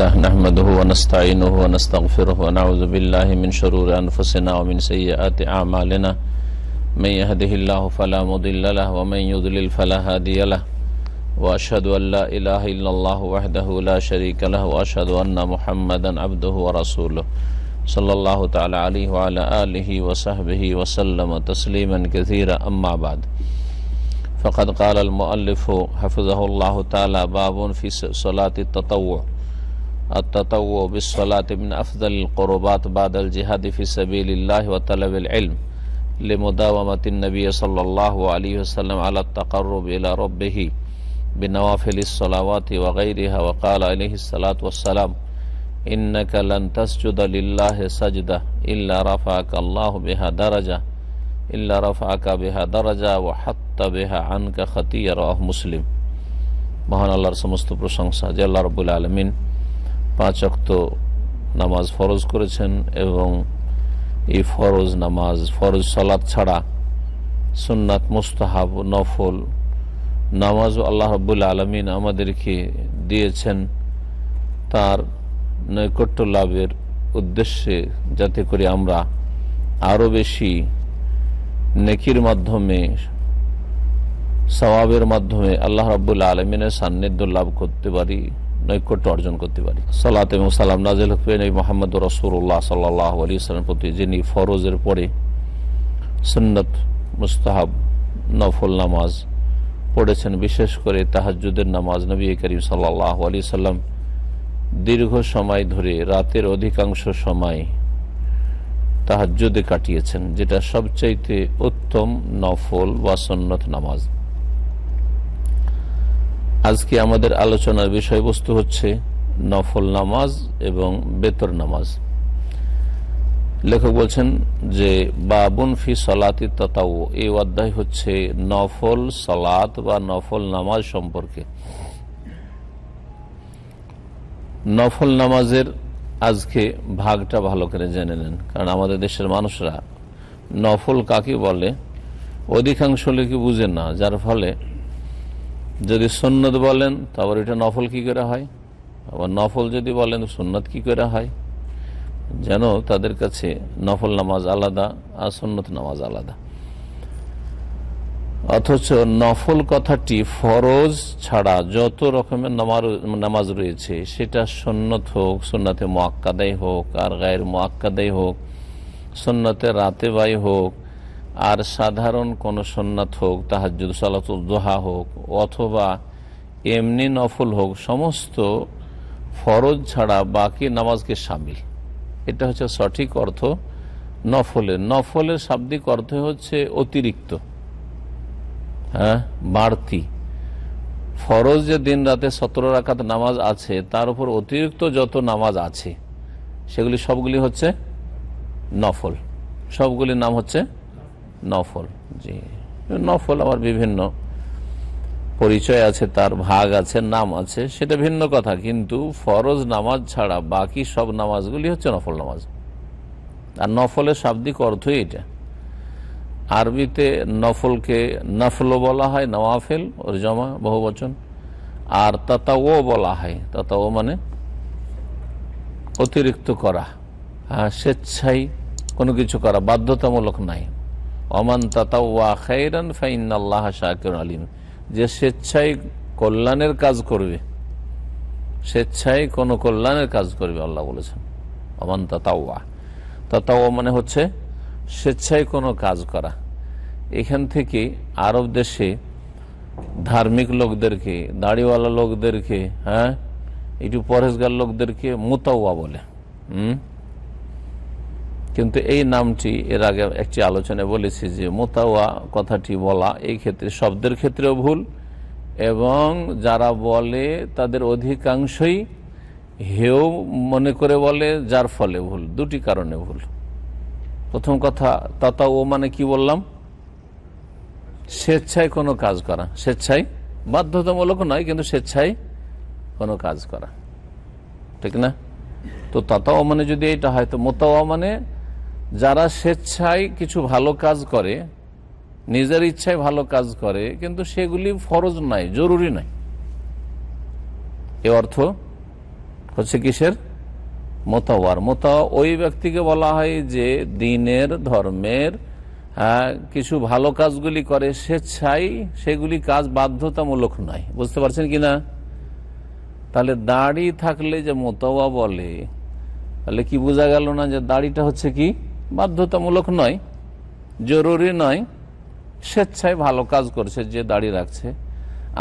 نحمده ونستغفره ونعوذ من من شرور ومن ومن فلا فلا مضل له له له لا لا وحده اشدہ محمد ابدول صلی اللہ تعالیٰ علیہ وصحب وسلم تسلیمن کذیر عماب فقط کال المعلف حفظ اللہ باب بابون فیص التطوع التطوع بالصلاة من أفضل القربات بعد الجهاد في سبيل الله وطلب العلم لمداومة النبي صلى الله عليه وسلم على التقرب إلى ربه بنوافل الصلوات وغيرها وقال عليه الصلاة والسلام إنك لن تسجد لله سجدة إلا رفعك الله بها درجة إلا رفعك بها درجة وحط بها عنك خطيئة رواه مسلم মহান আল্লাহর সমস্ত প্রশংসা যে আল্লাহ রবুল আলমিন পাঁচ অক্ত নামাজ ফরজ করেছেন এবং এই ফরজ নামাজ ফরজ সলাদ ছাড়া সুন্নাত মুস্তাহাব নফল নামাজ আল্লাহ রব্বুল আলমিন আমাদেরকে দিয়েছেন তার নৈকট্য লাভের উদ্দেশ্যে যাতে করে আমরা আরও বেশি নেকির মাধ্যমে সবাবের মাধ্যমে আল্লাহ রাবুল্লা আলমিনের সান্নিধ্য লাভ করতে পারি নৈকট্য অর্জন করতে পারি সালাত এবং সালাম নাজেল হুকেন এই মোহাম্মদ রসুল্লাহ সাল্লাহ আলী ইসলামের প্রতি যিনি ফরোজের পরে সন্নত মুস্তাহাব নফল নামাজ পড়েছেন বিশেষ করে তাহাজুদের নামাজ নবী করিম সাল্লাহ আলী সাল্লাম দীর্ঘ সময় ধরে রাতের অধিকাংশ সময় তাহাজুদে কাটিয়েছেন যেটা সবচাইতে উত্তম নফল বা সন্নত নামাজ আজকে আমাদের আলোচনার বিষয়বস্তু হচ্ছে নফল নামাজ এবং বেতর নামাজ লেখক বলছেন যে বাবুন ফি সলাতি ততাও এই অধ্যায় হচ্ছে নফল সলাত বা নফল নামাজ সম্পর্কে নফল নামাজের আজকে ভাগটা ভালো করে জেনে নেন কারণ আমাদের দেশের মানুষরা নফল কাকে বলে অধিকাংশ লোকই বুঝে না যার ফলে যদি সন্ন্যত বলেন তারপর এটা নফল কি করে হয় আবার নফল যদি বলেন সন্ন্যত কি করে হয় যেন তাদের কাছে নফল নামাজ আলাদা আর সন্ন্যত নামাজ আলাদা অথচ নফল কথাটি ফরজ ছাড়া যত রকমের নামাজ রয়েছে সেটা সন্ন্যত হোক সন্ন্যতে মোয়াক্কাদাই হোক আর গায়ের মোয়াক্কাদাই হোক সন্ন্যতে বাই হোক আর সাধারণ কোনো সন্ন্যাত হোক তাহাজুদ সালাতুল দোহা হোক অথবা এমনি নফল হোক সমস্ত ফরজ ছাড়া বাকি নামাজকে সামিল এটা হচ্ছে সঠিক অর্থ নফলে নফলের শাব্দিক অর্থ হচ্ছে অতিরিক্ত হ্যাঁ বাড়তি ফরজ যে দিন রাতে সতেরো রাখাত নামাজ আছে তার উপর অতিরিক্ত যত নামাজ আছে সেগুলি সবগুলি হচ্ছে নফল সবগুলির নাম হচ্ছে নফল জি নফল আমার বিভিন্ন পরিচয় আছে তার ভাগ আছে নাম আছে সেটা ভিন্ন কথা কিন্তু ফরজ নামাজ ছাড়া বাকি সব নামাজগুলি হচ্ছে নফল নামাজ আর নফলের শাব্দিক অর্থই এটা আরবিতে নফলকে নফলও বলা হয় নওয়াফেল ওর জমা বহু বচন আর ও বলা হয় তাতা ও মানে অতিরিক্ত করা হ্যাঁ, স্বেচ্ছাই কোনো কিছু করা বাধ্যতামূলক নাই অমান তাতাউয়া খাইরান ফাইনাল্লাহ শাকির আলিম যে স্বেচ্ছায় কল্যাণের কাজ করবে স্বেচ্ছায় কোনো কল্যাণের কাজ করবে আল্লাহ বলেছেন অমান তাতাউয়া তাতাওয়া মানে হচ্ছে স্বেচ্ছায় কোনো কাজ করা এখান থেকে আরব দেশে ধার্মিক লোকদেরকে দাড়িওয়ালা লোকদেরকে হ্যাঁ একটু পরেশগার লোকদেরকে মুতাওয়া বলে হুম কিন্তু এই নামটি এর আগে একটি আলোচনায় বলেছি যে মোতাওয়া কথাটি বলা এই ক্ষেত্রে শব্দের ক্ষেত্রেও ভুল এবং যারা বলে তাদের অধিকাংশই হেউ মনে করে বলে যার ফলে ভুল দুটি কারণে ভুল প্রথম কথা তাতা ও মানে কি বললাম স্বেচ্ছায় কোনো কাজ করা স্বেচ্ছায় বাধ্যতামূলক নয় কিন্তু স্বেচ্ছায় কোনো কাজ করা ঠিক না তো তাতাও মানে যদি এটা হয় তো মোতাওয়া মানে যারা স্বেচ্ছায় কিছু ভালো কাজ করে নিজের ইচ্ছায় ভালো কাজ করে কিন্তু সেগুলি ফরজ নাই জরুরি নাই এ অর্থ হচ্ছে কিসের মোতাওয়ার মোতা ওই ব্যক্তিকে বলা হয় যে দিনের ধর্মের কিছু ভালো কাজগুলি করে স্বেচ্ছাই সেগুলি কাজ বাধ্যতামূলক নয় বুঝতে পারছেন কি না তাহলে দাড়ি থাকলে যে মোতাওয়া বলে তাহলে কি বোঝা গেল না যে দাড়িটা হচ্ছে কি বাধ্যতামূলক নয় জরুরি নয় স্বেচ্ছায় ভালো কাজ করছে যে দাড়ি রাখছে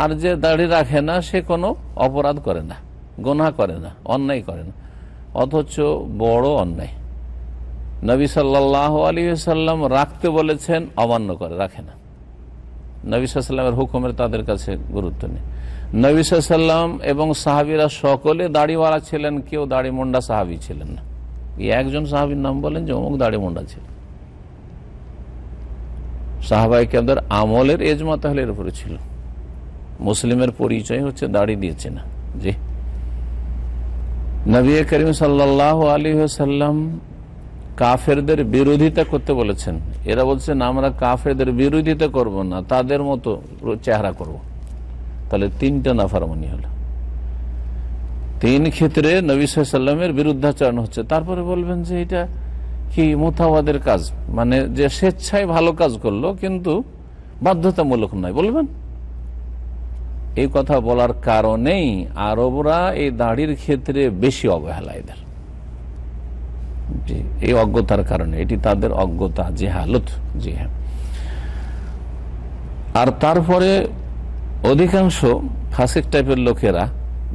আর যে দাড়ি রাখে না সে কোনো অপরাধ করে না গোনা করে না অন্যায় করে না অথচ বড় অন্যায় নবী সাল্লাহ আলী সাল্লাম রাখতে বলেছেন অমান্য করে রাখে না নবী সাল্লামের হুকুমের তাদের কাছে গুরুত্ব নেই নবী সাল্লাম এবং সাহাবিরা সকলে দাড়িওয়ালা ছিলেন কেউ দাড়ি মুন্ডা সাহাবি ছিলেন না একজন সাহাবির নাম বলেন যে অমুক দাড়ি মোন্ডা ছিল সাহাবাই কেন্দ্র আমলের এজমা তাহলে এর উপরে ছিল মুসলিমের পরিচয় হচ্ছে দাড়ি দিয়েছে না জি নবী করিম সাল্লাহ আলী সাল্লাম কাফেরদের বিরোধিতা করতে বলেছেন এরা বলছেন আমরা কাফেরদের বিরোধিতা করব না তাদের মতো চেহারা করব তাহলে তিনটা নাফারমনি হলো তিন ক্ষেত্রে নবী সাল্লামের বিরুদ্ধাচরণ হচ্ছে তারপরে বলবেন যে এটা কি মোথাবাদের কাজ মানে যে স্বেচ্ছায় ভালো কাজ করলো কিন্তু বাধ্যতামূলক নয় বলবেন এই কথা বলার কারণেই আরবরা এই দাড়ির ক্ষেত্রে বেশি অবহেলা এদের এই অজ্ঞতার কারণে এটি তাদের অজ্ঞতা হালত জি হ্যাঁ আর তারপরে অধিকাংশ ফাঁসিক টাইপের লোকেরা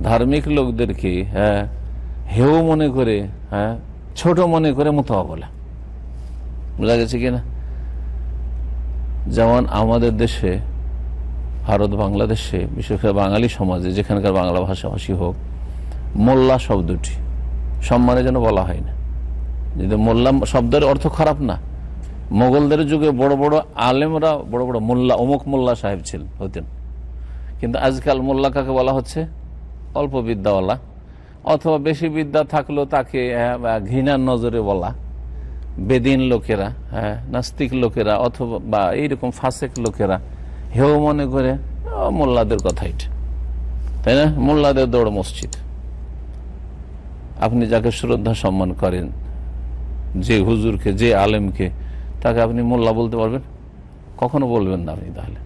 ধার্মিক লোকদেরকে হ্যাঁ হেও মনে করে হ্যাঁ ছোট মনে করে মোতাবা বলে বোঝা গেছে কিনা যেমন আমাদের দেশে ভারত বাংলাদেশে বিশেষ করে বাঙালি সমাজে যেখানকার বাংলা ভাষাভাষী হোক মোল্লা শব্দটি সম্মানে যেন বলা হয় না যদি মোল্লা শব্দের অর্থ খারাপ না মোগলদের যুগে বড় বড় আলেমরা বড় বড় মোল্লা অমুক মোল্লা সাহেব ছিলেন হতেন কিন্তু আজকাল মোল্লা কাকে বলা হচ্ছে অল্প বিদ্যাওয়ালা অথবা বেশি বিদ্যা থাকলেও তাকে ঘৃণার নজরে বলা বেদিন লোকেরা হ্যাঁ নাস্তিক লোকেরা অথবা বা এইরকম ফাঁসেক লোকেরা হেউ মনে করে মোল্লাদের কথা এটা তাই না মোল্লাদের দৌড় মসজিদ আপনি যাকে শ্রদ্ধা সম্মান করেন যে হুজুরকে যে আলেমকে তাকে আপনি মোল্লা বলতে পারবেন কখনো বলবেন না আপনি তাহলে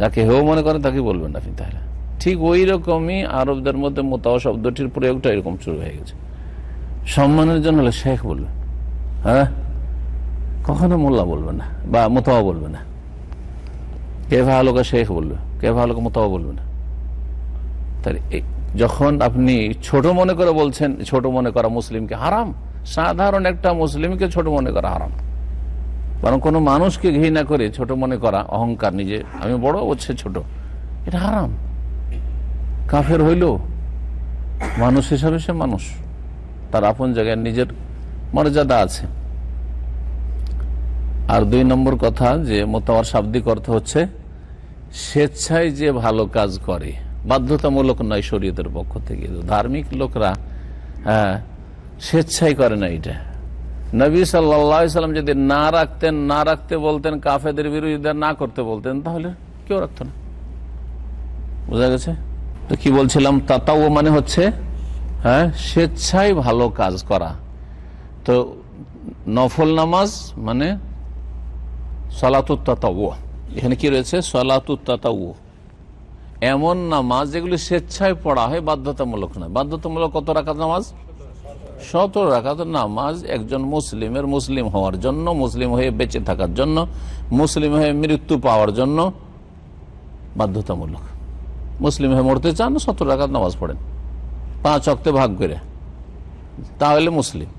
যাকে হেউ মনে করেন তাকে বলবেন আপনি তাহলে ঠিক ওই রকমই আরবদের মধ্যে মোতাও শব্দটির প্রয়োগটা এরকম শুরু হয়ে গেছে সম্মানের জন্য হলে শেখ বলবে হ্যাঁ কখনো মোল্লা বলবে না বা মোতাও বলবে না কে ভালোকা শেখ বলবে কে ভালোকা মোতাও বলবে না তাহলে যখন আপনি ছোট মনে করে বলছেন ছোট মনে করা মুসলিমকে হারাম সাধারণ একটা মুসলিমকে ছোট মনে করা হারাম কারণ কোনো মানুষকে ঘৃণা করে ছোট মনে করা অহংকার নিজে আমি বড় হচ্ছে ছোট এটা হারাম কাফের হইল মানুষ হিসাবে সে মানুষ তার আপন জায়গায় নিজের মর্যাদা আছে আর দুই নম্বর কথা যে মোতাবার শাব্দিক অর্থ হচ্ছে স্বেচ্ছায় যে ভালো কাজ করে বাধ্যতামূলক নয় শরীয়তের পক্ষ থেকে ধার্মিক লোকরা হ্যাঁ স্বেচ্ছাই করে না এটা নবী সাল্লা সাল্লাম যদি না রাখতেন না রাখতে বলতেন কাফেদের বিরুদ্ধে না করতে বলতেন তাহলে কেউ রাখত না বোঝা গেছে তো কি বলছিলাম তাতাও মানে হচ্ছে হ্যাঁ স্বেচ্ছায় ভালো কাজ করা তো নফল নামাজ মানে সলাতুত্তাতাও এখানে কি রয়েছে সলাতুত্তাতাও এমন নামাজ যেগুলি স্বেচ্ছায় পড়া হয় বাধ্যতামূলক নয় বাধ্যতামূলক কত রাখাত নামাজ সতেরো রাখাত নামাজ একজন মুসলিমের মুসলিম হওয়ার জন্য মুসলিম হয়ে বেঁচে থাকার জন্য মুসলিম হয়ে মৃত্যু পাওয়ার জন্য বাধ্যতামূলক মুসলিম হয়ে মরতে চান সত্তর রাখাত নামাজ পড়েন পাঁচ অক্তে ভাগ করে তাহলে মুসলিম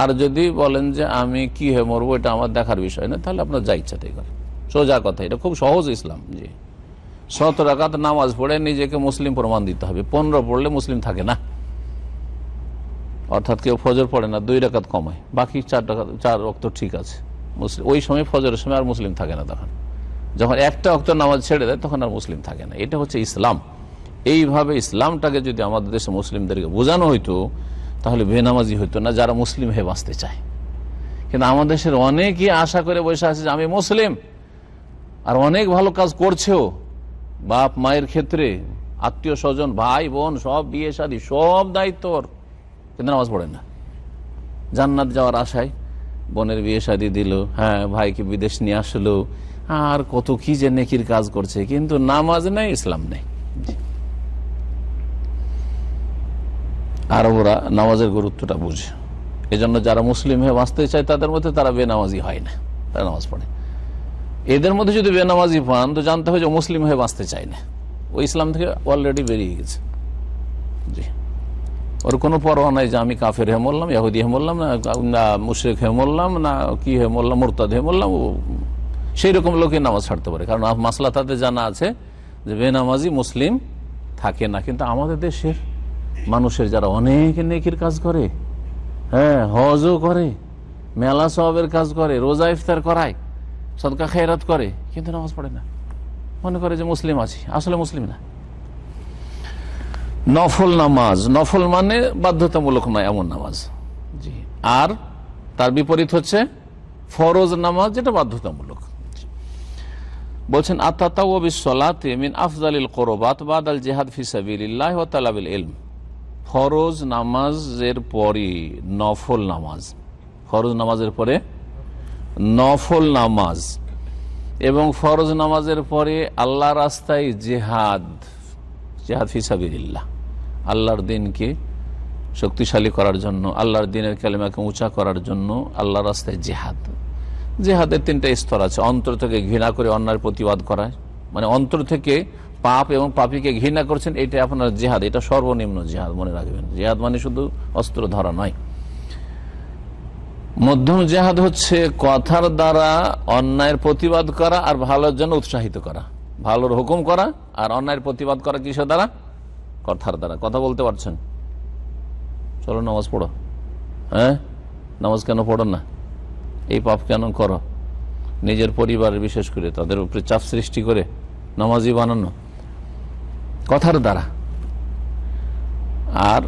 আর যদি বলেন যে আমি কি হয়ে মরবো এটা আমার দেখার বিষয় না তাহলে আপনার যা ইচ্ছা তাই করেন সোজা কথা এটা খুব সহজ ইসলাম যে শত রাকাত নামাজ পড়ে নিজেকে মুসলিম প্রমাণ দিতে হবে পনেরো পড়লে মুসলিম থাকে না অর্থাৎ কেউ ফজর পড়ে না দুই রাকাত কমায় বাকি চার টাকা চার রক্ত ঠিক আছে মুসলিম ওই সময় ফজরের সময় আর মুসলিম থাকে না তখন যখন একটা অক্ত নামাজ ছেড়ে দেয় তখন আর মুসলিম থাকে না এটা হচ্ছে ইসলাম এইভাবে ইসলামটাকে যদি আমাদের দেশে মুসলিমদেরকে বোঝানো হইতো তাহলে বেনামাজি হইতো না যারা মুসলিম হয়ে বাঁচতে চায় কিন্তু আমাদের দেশের অনেকই আশা করে বসে আছে যে আমি মুসলিম আর অনেক ভালো কাজ করছেও বাপ মায়ের ক্ষেত্রে আত্মীয় স্বজন ভাই বোন সব বিয়ে সাদী সব দায়িত্ব কিন্তু নামাজ পড়ে না জান্নাত যাওয়ার আশায় বোনের বিয়ে সাদী দিল হ্যাঁ ভাইকে বিদেশ নিয়ে আসলো আর কত কি যে নেকির কাজ করছে কিন্তু নামাজ নেই ইসলাম নেই আর ওরা নামাজের গুরুত্বটা বুঝে এজন্য যারা মুসলিম হয়ে বাঁচতে চায় তাদের মধ্যে তারা বেনামাজি হয় না তারা নামাজ পড়ে এদের মধ্যে যদি বেনামাজি পান তো জানতে হবে যে মুসলিম হয়ে বাঁচতে চায় না ওই ইসলাম থেকে অলরেডি বেরিয়ে গেছে জি ওর কোনো পরোয়া নাই যে আমি কাফের হয়ে মরলাম ইয়াহুদি হয়ে মরলাম না মুশ্রেক হে মরলাম না কি হয়ে মরলাম মোরতাদ হে মরলাম ও সেই রকম লোকে নামাজ ছাড়তে পারে কারণ মাসলা তাদের জানা আছে যে বেনামাজি মুসলিম থাকে না কিন্তু আমাদের দেশের মানুষের যারা অনেক নেকির কাজ করে হ্যাঁ হজও করে মেলা সবের কাজ করে রোজা ইফতার করায় সদকা খেরাত করে কিন্তু নামাজ পড়ে না মনে করে যে মুসলিম আছি আসলে মুসলিম না নফল নামাজ নফল মানে বাধ্যতামূলক নয় এমন নামাজ জি আর তার বিপরীত হচ্ছে ফরজ নামাজ যেটা বাধ্যতামূলক বলছেন আত্মাতে মিন আফজালিল করবাত বাদাল জেহাদ ফিসাবিল্লাহ ও তালাবিল ইলম ফরোজ নামাজের পরে নফল নামাজ ফরজ নামাজের পরে নফল নামাজ এবং ফরজ নামাজের পরে আল্লাহ রাস্তায় জেহাদ জেহাদ ফিসাবিল্লাহ আল্লাহর দিনকে শক্তিশালী করার জন্য আল্লাহর দিনের ক্যালেমাকে উঁচা করার জন্য আল্লাহ রাস্তায় জেহাদ জেহাদের তিনটা স্তর আছে অন্তর থেকে ঘৃণা করে অন্যার প্রতিবাদ করায় মানে অন্তর থেকে পাপ এবং পাপিকে ঘৃণা করছেন এটা আপনার জেহাদ এটা সর্বনিম্ন জেহাদ মনে রাখবেন জেহাদ মানে শুধু অস্ত্র ধরা নয় মধ্যম জেহাদ হচ্ছে কথার দ্বারা অন্যায়ের প্রতিবাদ করা আর ভালোর জন্য উৎসাহিত করা ভালোর হুকুম করা আর অন্যায়ের প্রতিবাদ করা কিসের দ্বারা কথার দ্বারা কথা বলতে পারছেন চলো নামাজ পড়ো হ্যাঁ নামাজ কেন পড়ো না এই পাপ কেন করো নিজের পরিবার বিশেষ করে তাদের উপরে চাপ সৃষ্টি করে নামাজি বানানো কথার দ্বারা আর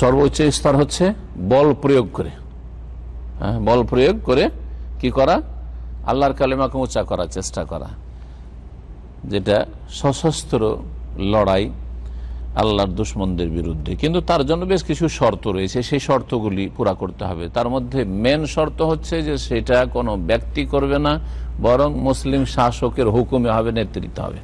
সর্বোচ্চ স্তর হচ্ছে বল প্রয়োগ করে হ্যাঁ বল প্রয়োগ করে কি করা আল্লাহর কালেমাকে উঁচা করার চেষ্টা করা যেটা সশস্ত্র লড়াই আল্লাহর দুশ্মনদের বিরুদ্ধে কিন্তু তার জন্য বেশ কিছু শর্ত রয়েছে সেই শর্তগুলি পুরা করতে হবে তার মধ্যে মেন শর্ত হচ্ছে যে সেটা কোনো ব্যক্তি করবে না বরং মুসলিম শাসকের হুকুমে হবে নেতৃত্ব হবে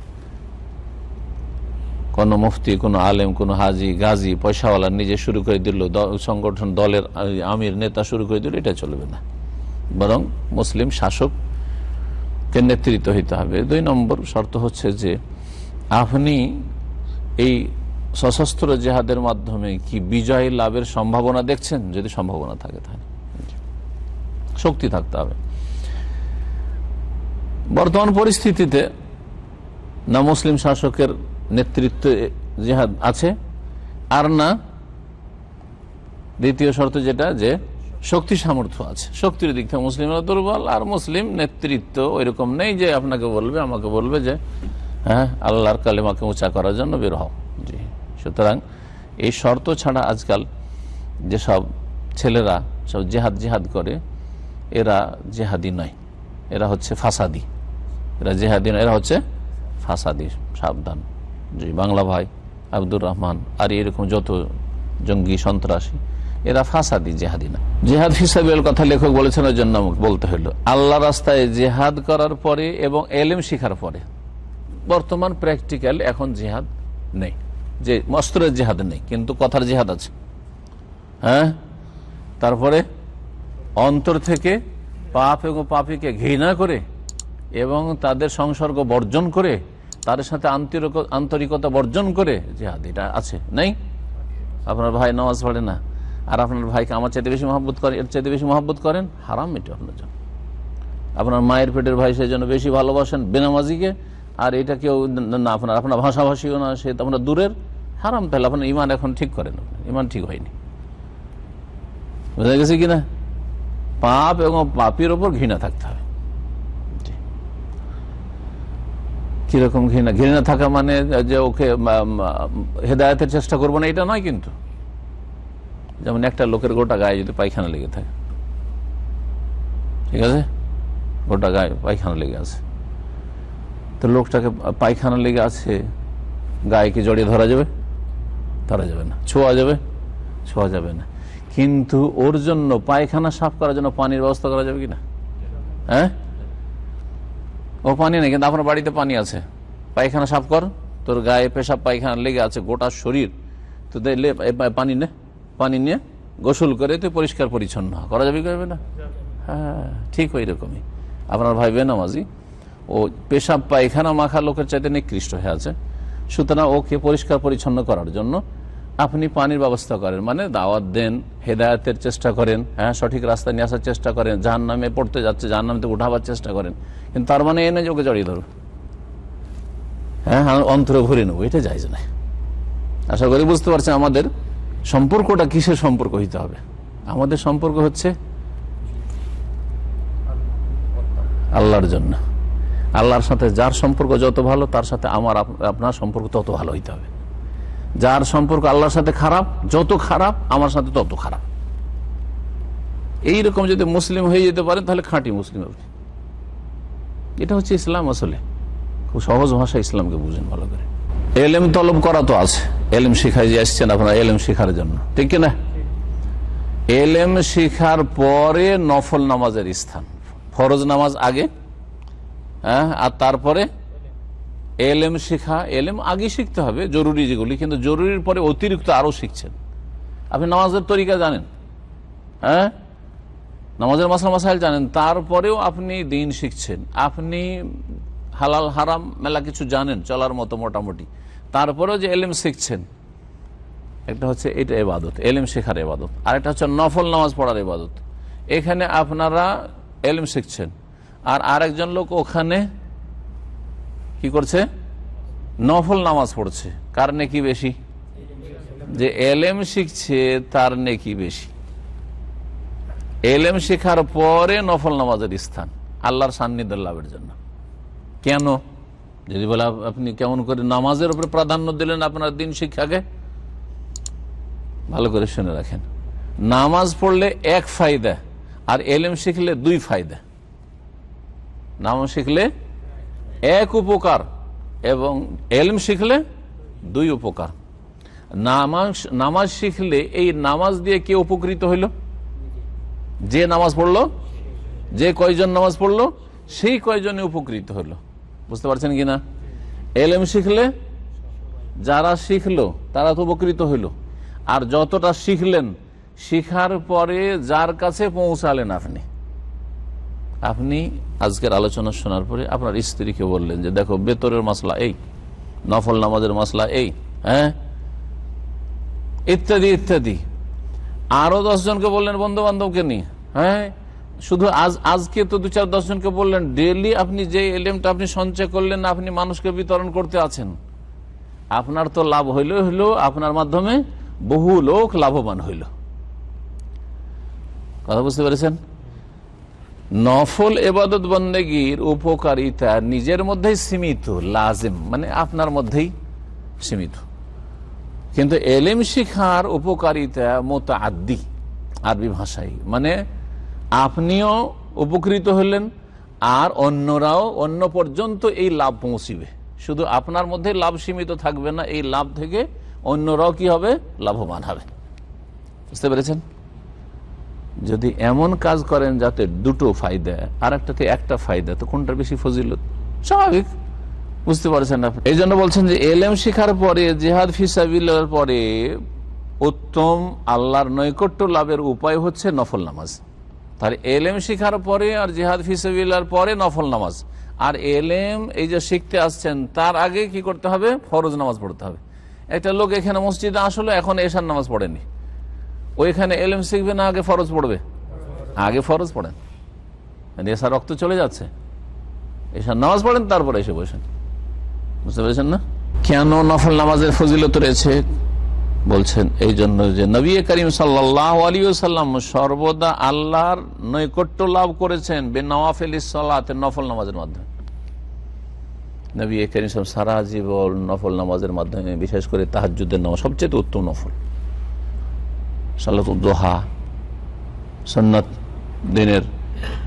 কোনো মুফতি কোনো আলেম কোনো হাজি গাজী পয়সাওয়ালা নিজে শুরু করে দিল সংগঠন দলের আমির নেতা শুরু করে দিল এটা চলবে না বরং মুসলিম শাসককে নেতৃত্ব হইতে হবে দুই নম্বর শর্ত হচ্ছে যে আপনি এই সশস্ত্র জেহাদের মাধ্যমে কি বিজয় লাভের সম্ভাবনা দেখছেন যদি সম্ভাবনা থাকে তাহলে শক্তি থাকতে হবে বর্তমান পরিস্থিতিতে না মুসলিম শাসকের নেতৃত্বে জেহাদ আছে আর না দ্বিতীয় শর্ত যেটা যে শক্তি সামর্থ্য আছে শক্তির দিক থেকে মুসলিমরা দুর্বল আর মুসলিম নেতৃত্ব ওইরকম নেই যে আপনাকে বলবে আমাকে বলবে যে হ্যাঁ আল্লাহর কালেমাকে উঁচা করার জন্য বের হও জি সুতরাং এই শর্ত ছাড়া আজকাল যেসব ছেলেরা সব জেহাদ জেহাদ করে এরা জেহাদি নয় এরা হচ্ছে ফাসাদি এরা জেহাদি নয় এরা হচ্ছে ফাসাদি সাবধান যে বাংলা ভাই আব্দুর রহমান আর এরকম যত জঙ্গি সন্ত্রাসী এরা ফাঁসাদি জেহাদি না জেহাদ এর কথা লেখক বলেছেন ওই জন্য বলতে হইল আল্লাহ রাস্তায় জেহাদ করার পরে এবং এলেম শিখার পরে বর্তমান প্র্যাকটিক্যাল এখন জেহাদ নেই যে অস্ত্রের জেহাদ নেই কিন্তু কথার জেহাদ আছে হ্যাঁ তারপরে অন্তর থেকে পাপ এবং পাপিকে ঘৃণা করে এবং তাদের সংসর্গ বর্জন করে তাদের সাথে আন্তরিকতা বর্জন করে জেহাদ এটা আছে নাই আপনার ভাই নামাজ পড়ে না আর আপনার ভাইকে আমার চাইতে বেশি মহাব্বত করেন এর চাইতে বেশি মহাব্বত করেন হারাম এটা আপনার জন্য আপনার মায়ের পেটের ভাই সেই জন্য বেশি ভালোবাসেন বেনামাজিকে আর এটা কেউ না আপনার আপনার ভাষাভাষীও না সে আপনার দূরের হারাম তাহলে আপনার ইমান এখন ঠিক করেন ইমান ঠিক হয়নি বোঝা গেছে কিনা পাপ এবং পাপের ওপর ঘৃণা থাকতে হবে কিরকম ঘৃণা ঘৃণা থাকা মানে যে ওকে হেদায়তের চেষ্টা করবো না এটা নয় কিন্তু যেমন একটা লোকের গোটা গায়ে যদি পায়খানা লেগে থাকে ঠিক আছে গোটা গায়ে পায়খানা লেগে আছে তো লোকটাকে পায়খানা লেগে আছে গায়ে কি জড়িয়ে ধরা যাবে ধরা যাবে না ছোঁয়া যাবে ছোঁয়া যাবে না কিন্তু ওর জন্য পায়খানা সাফ করার জন্য পানির ব্যবস্থা করা যাবে কি না হ্যাঁ ও পানি নেই কিন্তু আপনার বাড়িতে পানি আছে পায়খানা সাফ কর তোর গায়ে পেশাব পায়খানা লেগে আছে গোটা শরীর তো দিলে পানি নে পানি নিয়ে গোসল করে তুই পরিষ্কার পরিচ্ছন্ন করা যাবে করবে না হ্যাঁ ঠিক ওই রকমই আপনার ভাই বেনামাজি ও পেশাব পায়খানা মাখা লোকের চাইতে নিকৃষ্ট হয়ে আছে সুতরাং ওকে পরিষ্কার পরিচ্ছন্ন করার জন্য আপনি পানির ব্যবস্থা করেন মানে দাওয়াত দেন হেদায়তের চেষ্টা করেন হ্যাঁ সঠিক রাস্তা নিয়ে আসার চেষ্টা করেন যার নামে পড়তে যাচ্ছে যার নামতে উঠাবার চেষ্টা করেন কিন্তু তার মানে এনে ওকে জড়িয়ে ধরো হ্যাঁ অন্তরে ঘুরে নেবো এটা যাইজ না আশা করি বুঝতে পারছি আমাদের সম্পর্কটা কিসের সম্পর্ক হইতে হবে আমাদের সম্পর্ক হচ্ছে আল্লাহর জন্য আল্লাহর সাথে যার সম্পর্ক যত ভালো তার সাথে আমার আপনার সম্পর্ক তত ভালো হইতে হবে যার সম্পর্ক আল্লাহর সাথে খারাপ যত খারাপ আমার সাথে তত খারাপ এইরকম যদি মুসলিম হয়ে যেতে পারেন তাহলে খাঁটি মুসলিম আপনি এটা হচ্ছে ইসলাম আসলে খুব সহজ ভাষা ইসলামকে বুঝেন ভালো করে এলএম তলব করা তো আছে এলএম শিখায় যে আসছেন আপনারা এলএম শিখার জন্য ঠিক কিনা এলএম শিখার পরে নফল নামাজের স্থান ফরজ নামাজ আগে হ্যাঁ? আর তারপরে এলএম শেখা এলএম আগে শিখতে হবে জরুরি যেগুলি কিন্তু জরুরির পরে অতিরিক্ত আরও শিখছেন আপনি নামাজের তরিকা জানেন হ্যাঁ নামাজের মাসাল মাসাইল জানেন তারপরেও আপনি দিন শিখছেন আপনি হালাল হারাম মেলা কিছু জানেন চলার মতো মোটামুটি তারপরেও যে এলএম শিখছেন একটা হচ্ছে এটা এবাদত এলএম শেখার এবাদত আরেকটা হচ্ছে নফল নামাজ পড়ার এবাদত এখানে আপনারা এলএম শিখছেন আর আরেকজন লোক ওখানে কি করছে নফল নামাজ পড়ছে কার নেকি বেশি যে এলএম শিখছে তার নেকি বেশি এলএম শিখার পরে নফল নামাজের স্থান আল্লাহর সান্নিধ্য লাভের জন্য কেন যদি বলে আপনি কেমন করে নামাজের উপরে প্রাধান্য দিলেন আপনার দিন শিক্ষাকে ভালো করে শুনে রাখেন নামাজ পড়লে এক ফায়দা আর এলএম শিখলে দুই ফায়দা নাম শিখলে এক উপকার এবং এলম শিখলে দুই উপকার নামাজ নামাজ শিখলে এই নামাজ দিয়ে কে উপকৃত হইল যে নামাজ পড়লো যে কয়জন নামাজ পড়লো সেই কয়জনে উপকৃত হইল বুঝতে পারছেন কি না এলএম শিখলে যারা শিখল তারা তো উপকৃত হইল আর যতটা শিখলেন শিখার পরে যার কাছে পৌঁছালেন আপনি আপনি আজকের আলোচনা শোনার পরে আপনার স্ত্রীকে বললেন যে দেখো বেতরের মশলা এই নফল নামাজের মশলা এই হ্যাঁ ইত্যাদি ইত্যাদি আরও দশজনকে বললেন বন্ধু বান্ধবকে নিয়ে হ্যাঁ শুধু আজ আজকে তো দু চার দশজনকে বললেন ডেলি আপনি যে এলএমটা আপনি সঞ্চয় করলেন আপনি মানুষকে বিতরণ করতে আছেন আপনার তো লাভ হইল হইল আপনার মাধ্যমে বহু লোক লাভবান হইল কথা বুঝতে পেরেছেন নফল এবাদত বন্দেগীর উপকারিতা নিজের মধ্যেই সীমিত লাজেম মানে আপনার মধ্যেই সীমিত কিন্তু এলিম শিখার উপকারিতা আদি আরবি ভাষাই মানে আপনিও উপকৃত হলেন আর অন্যরাও অন্য পর্যন্ত এই লাভ পৌঁছিবে শুধু আপনার মধ্যে লাভ সীমিত থাকবে না এই লাভ থেকে অন্যরাও কি হবে লাভবান হবে বুঝতে পেরেছেন যদি এমন কাজ করেন যাতে দুটো ফায়দা আর একটাতে একটা ফায়দা তো কোনটা বেশি ফজিলত স্বাভাবিক বুঝতে পারছেন আপনি এই জন্য বলছেন যে এলএম শিখার পরে জেহাদ ফিসাবিলার পরে উত্তম আল্লাহর নৈকট্য লাভের উপায় হচ্ছে নফল নামাজ তাহলে এলএম শিখার পরে আর জেহাদ ফিসাবিলার পরে নফল নামাজ আর এলএম এই যে শিখতে আসছেন তার আগে কি করতে হবে ফরজ নামাজ পড়তে হবে একটা লোক এখানে মসজিদে আসলো এখন এশার নামাজ পড়েনি ওইখানে এলএম শিখবে না আগে ফরজ পড়বে আগে ফরজ পড়েন মানে এসা রক্ত চলে যাচ্ছে এসা নামাজ পড়েন তারপরে এসে বসেন বুঝতে পেরেছেন না কেন নফল নামাজের ফজিলত রয়েছে বলছেন এই জন্য যে নবী করিম সাল্লাহ আলী সাল্লাম সর্বদা আল্লাহর নৈকট্য লাভ করেছেন বে নওয়াফেল ইসালাতে নফল নামাজের মাধ্যমে নবী করিম সারা জীবন নফল নামাজের মাধ্যমে বিশেষ করে তাহাজুদ্দের নামাজ সবচেয়ে উত্তম নফল সালাতুদ্দোহা সন্ন্যত দিনের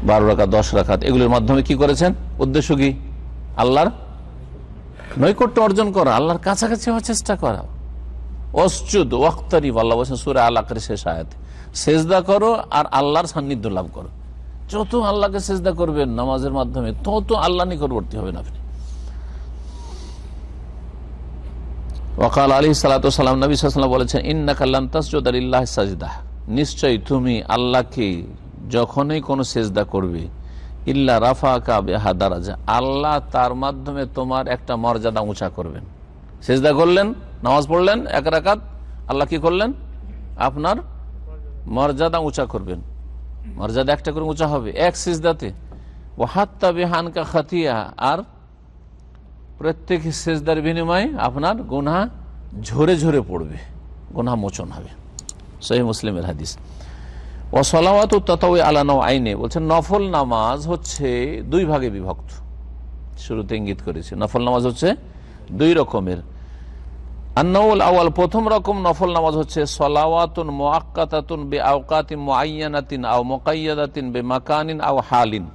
বারো রাখাত দশ রাখাত এগুলির মাধ্যমে কি করেছেন উদ্দেশ্য কি আল্লাহর নৈকট্য অর্জন করা আল্লাহর কাছাকাছি হওয়ার চেষ্টা করা অসচুদ ওখতারি আল্লাহ বলছেন সুরে আলাকের শেষ আয়াত সেজদা করো আর আল্লাহর সান্নিধ্য লাভ করো যত আল্লাহকে সেজদা করবেন নামাজের মাধ্যমে তত আল্লাহ নিকটবর্তী হবেন আপনি ওকাল আলী সালাতাম নবী সাল্লাম বলেছেন ইন্না কাল্লাম তাসজোদারিল্লাহ সাজদাহ নিশ্চয় তুমি আল্লাহকে যখনই কোনো সেজদা করবে ইল্লা রাফা কাবেহা দারাজা আল্লাহ তার মাধ্যমে তোমার একটা মর্যাদা উঁচা করবেন সেজদা করলেন নামাজ পড়লেন এক রাকাত আল্লাহ কি করলেন আপনার মর্যাদা উঁচা করবেন মর্যাদা একটা করে উঁচা হবে এক সিজদাতে ওহাত্তা বেহানকা খাতিয়া আর প্রত্যেক শেষদার বিনিময়ে আপনার গোনা ঝরে ঝরে পড়বে গোনা মোচন হবে সহি মুসলিমের হাদিস ও সলাওয়াত ততাউই আলানো আইনে বলছেন নফল নামাজ হচ্ছে দুই ভাগে বিভক্ত শুরুতে ইঙ্গিত করেছে নফল নামাজ হচ্ছে দুই রকমের আন্নাউল আওয়াল প্রথম রকম নফল নামাজ হচ্ছে সলাওয়াতুন মোয়াক্কাতাতুন বে আওকাতিন মোয়াইয়ানাতিন আও মোকাইয়াদাতিন বে মাকানিন আও হালিন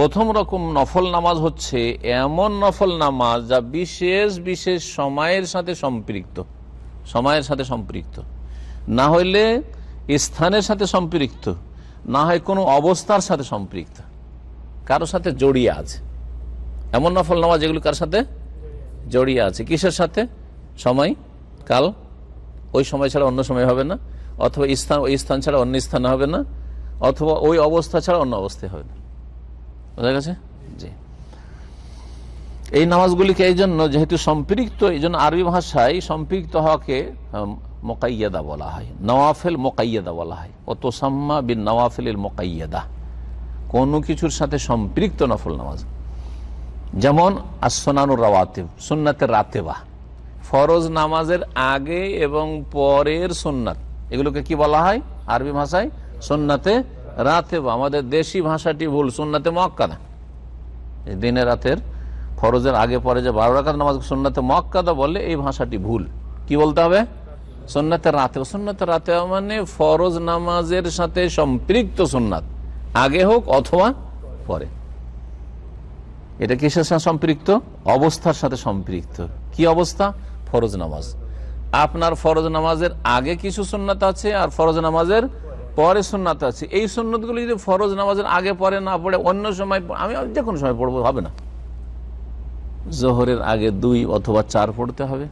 প্রথম রকম নফল নামাজ হচ্ছে এমন নফল নামাজ যা বিশেষ বিশেষ সময়ের সাথে সম্পৃক্ত সময়ের সাথে সম্পৃক্ত না হইলে স্থানের সাথে সম্পৃক্ত না হয় কোনো অবস্থার সাথে সম্পৃক্ত কারো সাথে জড়িয়ে আছে এমন নফল নামাজ যেগুলো কার সাথে জড়িয়ে আছে কিসের সাথে সময় কাল ওই সময় ছাড়া অন্য সময় হবে না অথবা স্থান ওই স্থান ছাড়া অন্য স্থান হবে না অথবা ওই অবস্থা ছাড়া অন্য অবস্থায় হবে না বোঝা গেছে জি এই নামাজগুলিকে এই জন্য যেহেতু সম্পৃক্ত এই জন্য আরবি ভাষায় সম্পৃক্ত হওয়াকে মোকাইয়াদা বলা হয় নওয়াফেল মোকাইয়াদা বলা হয় ও তোসাম্মা বিন নওয়াফেল মোকাইয়াদা কোনো কিছুর সাথে সম্পৃক্ত নফল নামাজ যেমন আসনানুর রাওয়াতে সুন্নাতের বা ফরজ নামাজের আগে এবং পরের সুন্নাত এগুলোকে কি বলা হয় আরবি ভাষায় সুন্নাতে রাতে আমাদের দেশি ভাষাটি ভুল সুন্নাতে মক্কাদা দিনে রাতের ফরজের আগে পরে যে বারো রাখার নামাজ সুন্নাতে মক্কাদা বলে এই ভাষাটি ভুল কি বলতে হবে সোননাথের রাতে সোননাথের রাতে মানে ফরজ নামাজের সাথে সম্পৃক্ত সোননাথ আগে হোক অথবা পরে এটা কিসের সাথে সম্পৃক্ত অবস্থার সাথে সম্পৃক্ত কি অবস্থা ফরজ নামাজ আপনার ফরজ নামাজের আগে কিছু সোননাথ আছে আর ফরজ নামাজের পরে সুন্নাত আছে এই সুন্নতগুলো যদি ফরজ নামাজের আগে পরে না পড়ে অন্য সময় আমি যে কোনো সময় পড়বো হবে না জোহরের আগে দুই অথবা চার পড়তে হবে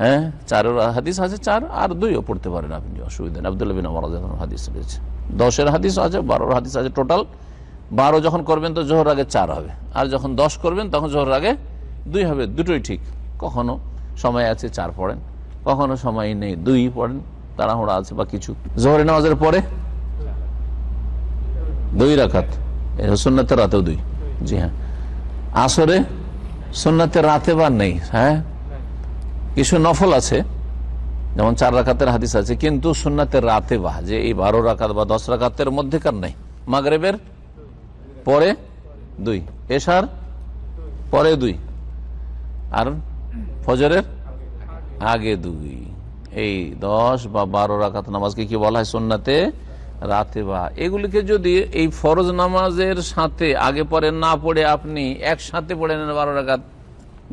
হ্যাঁ চারের হাদিস আছে চার আর দুইও পড়তে পারেন আপনি অসুবিধা নেই আবদুল্লাহ বিন যখন হাদিস রয়েছে দশের হাদিস আছে বারোর হাদিস আছে টোটাল বারো যখন করবেন তো জোহর আগে চার হবে আর যখন দশ করবেন তখন জোহর আগে দুই হবে দুটোই ঠিক কখনো সময় আছে চার পড়েন কখনো সময় নেই দুই পড়েন তাড়াহুড়া আছে বা কিছু জোহরে নামাজের পরে দুই রাখাত সোননাথের রাতেও দুই জি হ্যাঁ আসরে সোননাথের রাতে বা নেই হ্যাঁ কিছু নফল আছে যেমন চার রাখাতের হাদিস আছে কিন্তু সুন্নাতের রাতে বা যে এই বারো রাখাত বা দশ রাখাতের মধ্যেকার নেই মাগরেবের পরে দুই এসার পরে দুই আর ফজরের আগে দুই এই দশ বা বারো রাকাত নামাজকে কি বলা হয় সন্নাতে রাতে বা এগুলিকে যদি এই ফরজ নামাজের সাথে আগে পরে না পড়ে আপনি একসাথে পড়ে নেন বারো রাখাত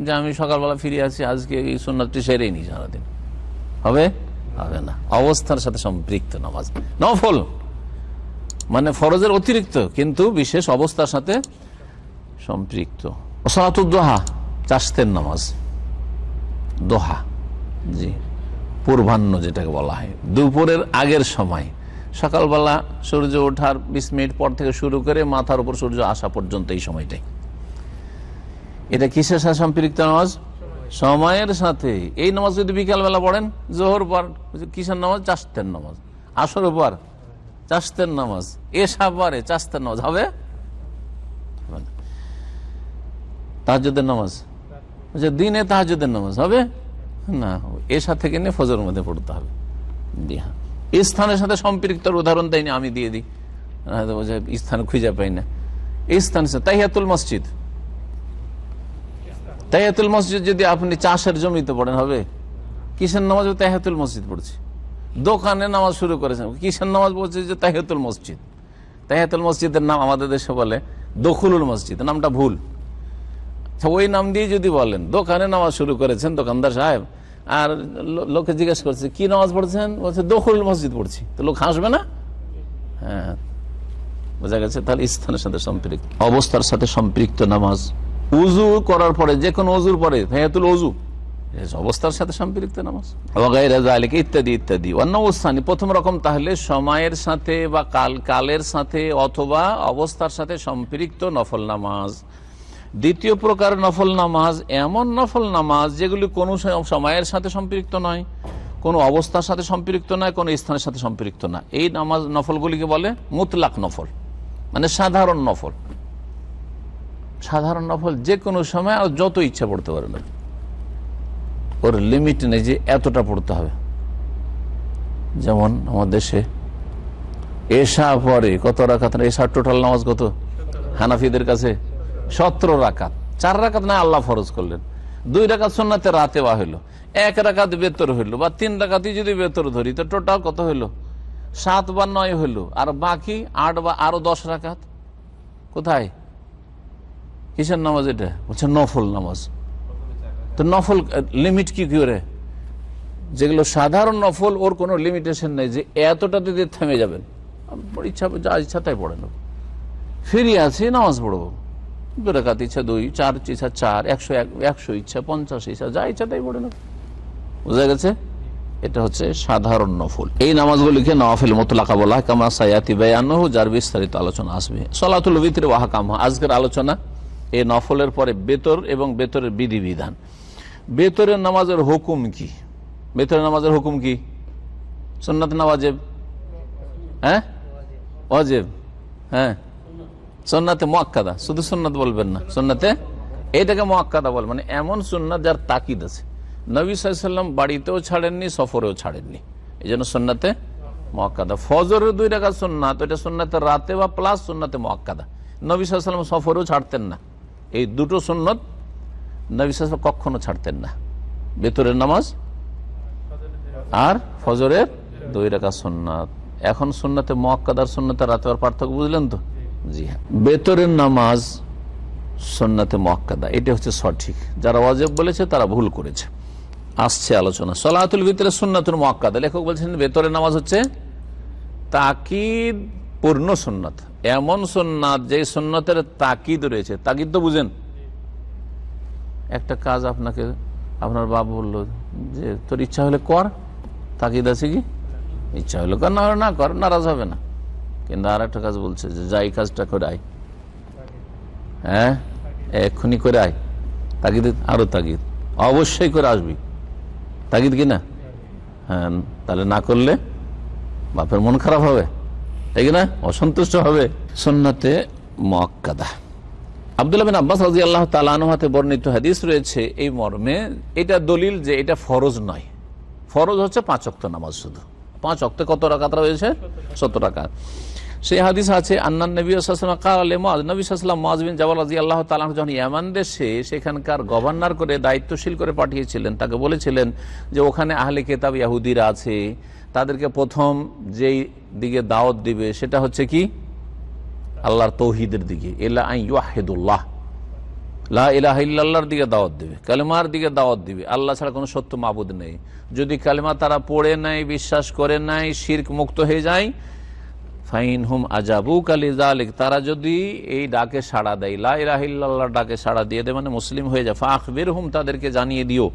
যে আমি সকালবেলা ফিরে আসি আজকে এই সোনারটি সেরেই নি সারাদিন হবে হবে না অবস্থার সাথে সম্পৃক্ত নামাজ নফল মানে ফরজের অতিরিক্ত কিন্তু বিশেষ অবস্থার সাথে সম্পৃক্ত দোহা চাষতেন নামাজ দোহা জি পূর্বাহ্ন যেটাকে বলা হয় দুপুরের আগের সময় সকালবেলা সূর্য ওঠার বিশ মিনিট পর থেকে শুরু করে মাথার উপর সূর্য আসা পর্যন্ত এই সময়টাই এটা কিসের সাথে সম্পৃক্ত নামাজ সময়ের সাথে এই নামাজ যদি বিকালবেলা পড়েন জোহর পর কিসের নামাজ চাষতের নামাজ আসর পর চাষতের নামাজ এসা পরে চাষতের নামাজ হবে তাহাজুদের নামাজ আচ্ছা, দিনে তাহাজুদের নামাজ হবে না এসা থেকে নিয়ে ফজর মধ্যে পড়তে হবে জি হ্যাঁ স্থানের সাথে সম্পৃক্তর উদাহরণ তাই আমি দিয়ে দিই স্থান খুঁজে পাই না এই স্থান তাইয়াতুল মসজিদ তাইয়াতুল মসজিদ যদি আপনি চাষের জমিতে পড়েন হবে কিসের নামাজ তাইহাতুল মসজিদ পড়ছে দোকানে নামাজ শুরু করেছেন কিসের নামাজ পড়ছে যে তাহিয়াতুল মসজিদ তাহিয়াতুল মসজিদের নাম আমাদের দেশে বলে দখুলুল মসজিদ নামটা ভুল আচ্ছা, ওই নাম দিয়ে যদি বলেন দোকানে নামাজ শুরু করেছেন দোকানদার সাহেব আর লোকে জিজ্ঞেস করছে কি নামাজ পড়ছেন বলছে দখল মসজিদ পড়ছি তো লোক হাসবে না হ্যাঁ বোঝা গেছে তাহলে স্থানের সাথে সম্পৃক্ত অবস্থার সাথে সম্পৃক্ত নামাজ উজু করার পরে যে কোনো অজুর পরে হেয়াতুল অজু অবস্থার সাথে সম্পৃক্ত নামাজ ইত্যাদি ইত্যাদি অন্য অবস্থানে প্রথম রকম তাহলে সময়ের সাথে বা কাল কালের সাথে অথবা অবস্থার সাথে সম্পৃক্ত নফল নামাজ দ্বিতীয় প্রকার নফল নামাজ এমন নফল নামাজ যেগুলি কোনো সময়ের সাথে সম্পৃক্ত নয় কোনো অবস্থার সাথে সম্পৃক্ত নয় কোনো স্থানের সাথে সম্পৃক্ত না এই নামাজ নফলগুলিকে বলে মুতলাক নফল মানে সাধারণ নফল সাধারণ নফল যে কোনো সময় আর যত ইচ্ছা পড়তে পারবে ওর লিমিট নেই যে এতটা পড়তে হবে যেমন আমার দেশে এসা পরে কত রাখাত এসা টোটাল নামাজ কত হানাফিদের কাছে সতেরো রাকাত চার রাকাত না আল্লাহ ফরজ করলেন দুই রাকাত সোনাতে রাতে বা হইলো এক রাকাত বেতর হইলো বা তিন রাকাতই যদি বেতর ধরি তো টোটাল কত হইলো সাত বা নয় হইলো আর বাকি আট বা আরো দশ রাকাত কোথায় কিসের নামাজ এটা বলছে নফল নামাজ তো নফল লিমিট কি করে যেগুলো সাধারণ নফল ওর কোনো লিমিটেশন নেই যে এতটা দিদি থেমে যাবেন ইচ্ছা যা ইচ্ছা তাই পড়ে নেব ফিরিয়ে আছি নামাজ পড়বো দুরাকাত ইচ্ছা দুই চার ইচ্ছা চার একশো একশো ইচ্ছা পঞ্চাশ ইচ্ছা যা ইচ্ছা তাই পড়ে নেবে বোঝা গেছে এটা হচ্ছে সাধারণ নফল এই নামাজগুলিকে নওয়াফিল মোতলাকা বলা হয় কামা সায়াতি বায়ানহ যার বিস্তারিত আলোচনা আসবে সলাতুল ভিতরে ওয়াহাকাম আজকের আলোচনা এই নফলের পরে বেতর এবং বেতরের বিধিবিধান বেতরের নামাজের হুকুম কি বেতরের নামাজের হুকুম কি সন্ন্যত না হ্যাঁ ওয়াজেব হ্যাঁ সন্নাতে মোয়াক্কাদা শুধু সুন্নাত বলবেন না সন্নাতে এটাকে মোয়াক্কাদা বল মানে এমন সুন্নাত যার তাকিদ আছে নবী সাল্লাম বাড়িতেও ছাড়েননি সফরেও ছাড়েননি এই জন্য সন্নাতে মোয়াক্কাদা ফজরের দুই টাকা সন্ন্যাত ওইটা সন্ন্যাতে রাতে বা প্লাস সন্ন্যাতে মোয়াক্কাদা নবী সাল্লাম সফরেও ছাড়তেন না এই দুটো সন্ন্যত নবী সাল্লাম কখনো ছাড়তেন না ভেতরের নামাজ আর ফজরের দুই টাকা সন্ন্যাত এখন সন্ন্যতে মোয়াক্কাদার সন্ন্যতে রাতে পার্থক্য বুঝলেন তো জি হ্যাঁ। বেতরের নামাজ সন্নাতে মক্কাদা এটা হচ্ছে সঠিক যারা অজেব বলেছে তারা ভুল করেছে আসছে আলোচনা সলাহাতুল ভিতরে সুন্নাতুল মক্কাদা লেখক বলছেন বেতরের নামাজ হচ্ছে তাকিদ পূর্ণ সন্ন্যত এমন সন্ন্যাত যে সন্ন্যতের তাকিদ রয়েছে তাকিদ তো বুঝেন একটা কাজ আপনাকে আপনার বাবু বললো যে তোর ইচ্ছা হলে কর তাকিদ আছে কি ইচ্ছা হলে কর না হলে না কর নারাজ হবে না কিন্তু আর একটা কাজ বলছে যে যাই কাজটা করে আয় হ্যাঁ এক্ষুনি করে আয় তাগিদ আরও তাগিদ অবশ্যই করে আসবি তাগিদ কি না হ্যাঁ তাহলে না করলে বাপের মন খারাপ হবে তাই না অসন্তুষ্ট হবে সন্নাতে মক্কাদা আবদুল্লাহ বিন আব্বাস রাজি আল্লাহ তালানহাতে বর্ণিত হাদিস রয়েছে এই মর্মে এটা দলিল যে এটা ফরজ নয় ফরজ হচ্ছে পাঁচ অক্ত নামাজ শুধু পাঁচ অক্তে কত টাকা রয়েছে সত টাকা সেই হাদিস আছে আন্নান নবী আসলাম কার মাজ নবী সাল্লাম মাজবিন জওয়াল রাজি আল্লাহ তালা যখন ইয়ামান দেশে সেখানকার গভর্নর করে দায়িত্বশীল করে পাঠিয়েছিলেন তাকে বলেছিলেন যে ওখানে আহলে কেতাব ইয়াহুদিরা আছে তাদেরকে প্রথম যেই দিকে দাওয়াত দিবে সেটা হচ্ছে কি আল্লাহর তৌহিদের দিকে এলা আই ইয়াহেদুল্লাহ লা ইল্লাল্লাহর দিকে দাওয়াত দিবে কালেমার দিকে দাওয়াত দিবে আল্লাহ ছাড়া কোনো সত্য মাবুদ নেই যদি কালেমা তারা পড়ে নাই বিশ্বাস করে নাই শির্ক মুক্ত হয়ে যায় হুম আজাবু তারা যদি এই ডাকে সাড়া দেয় লাহিল্লাহ ডাকে সাড়া দিয়ে দেয় মানে মুসলিম হয়ে যায় বের হুম তাদেরকে জানিয়ে দিও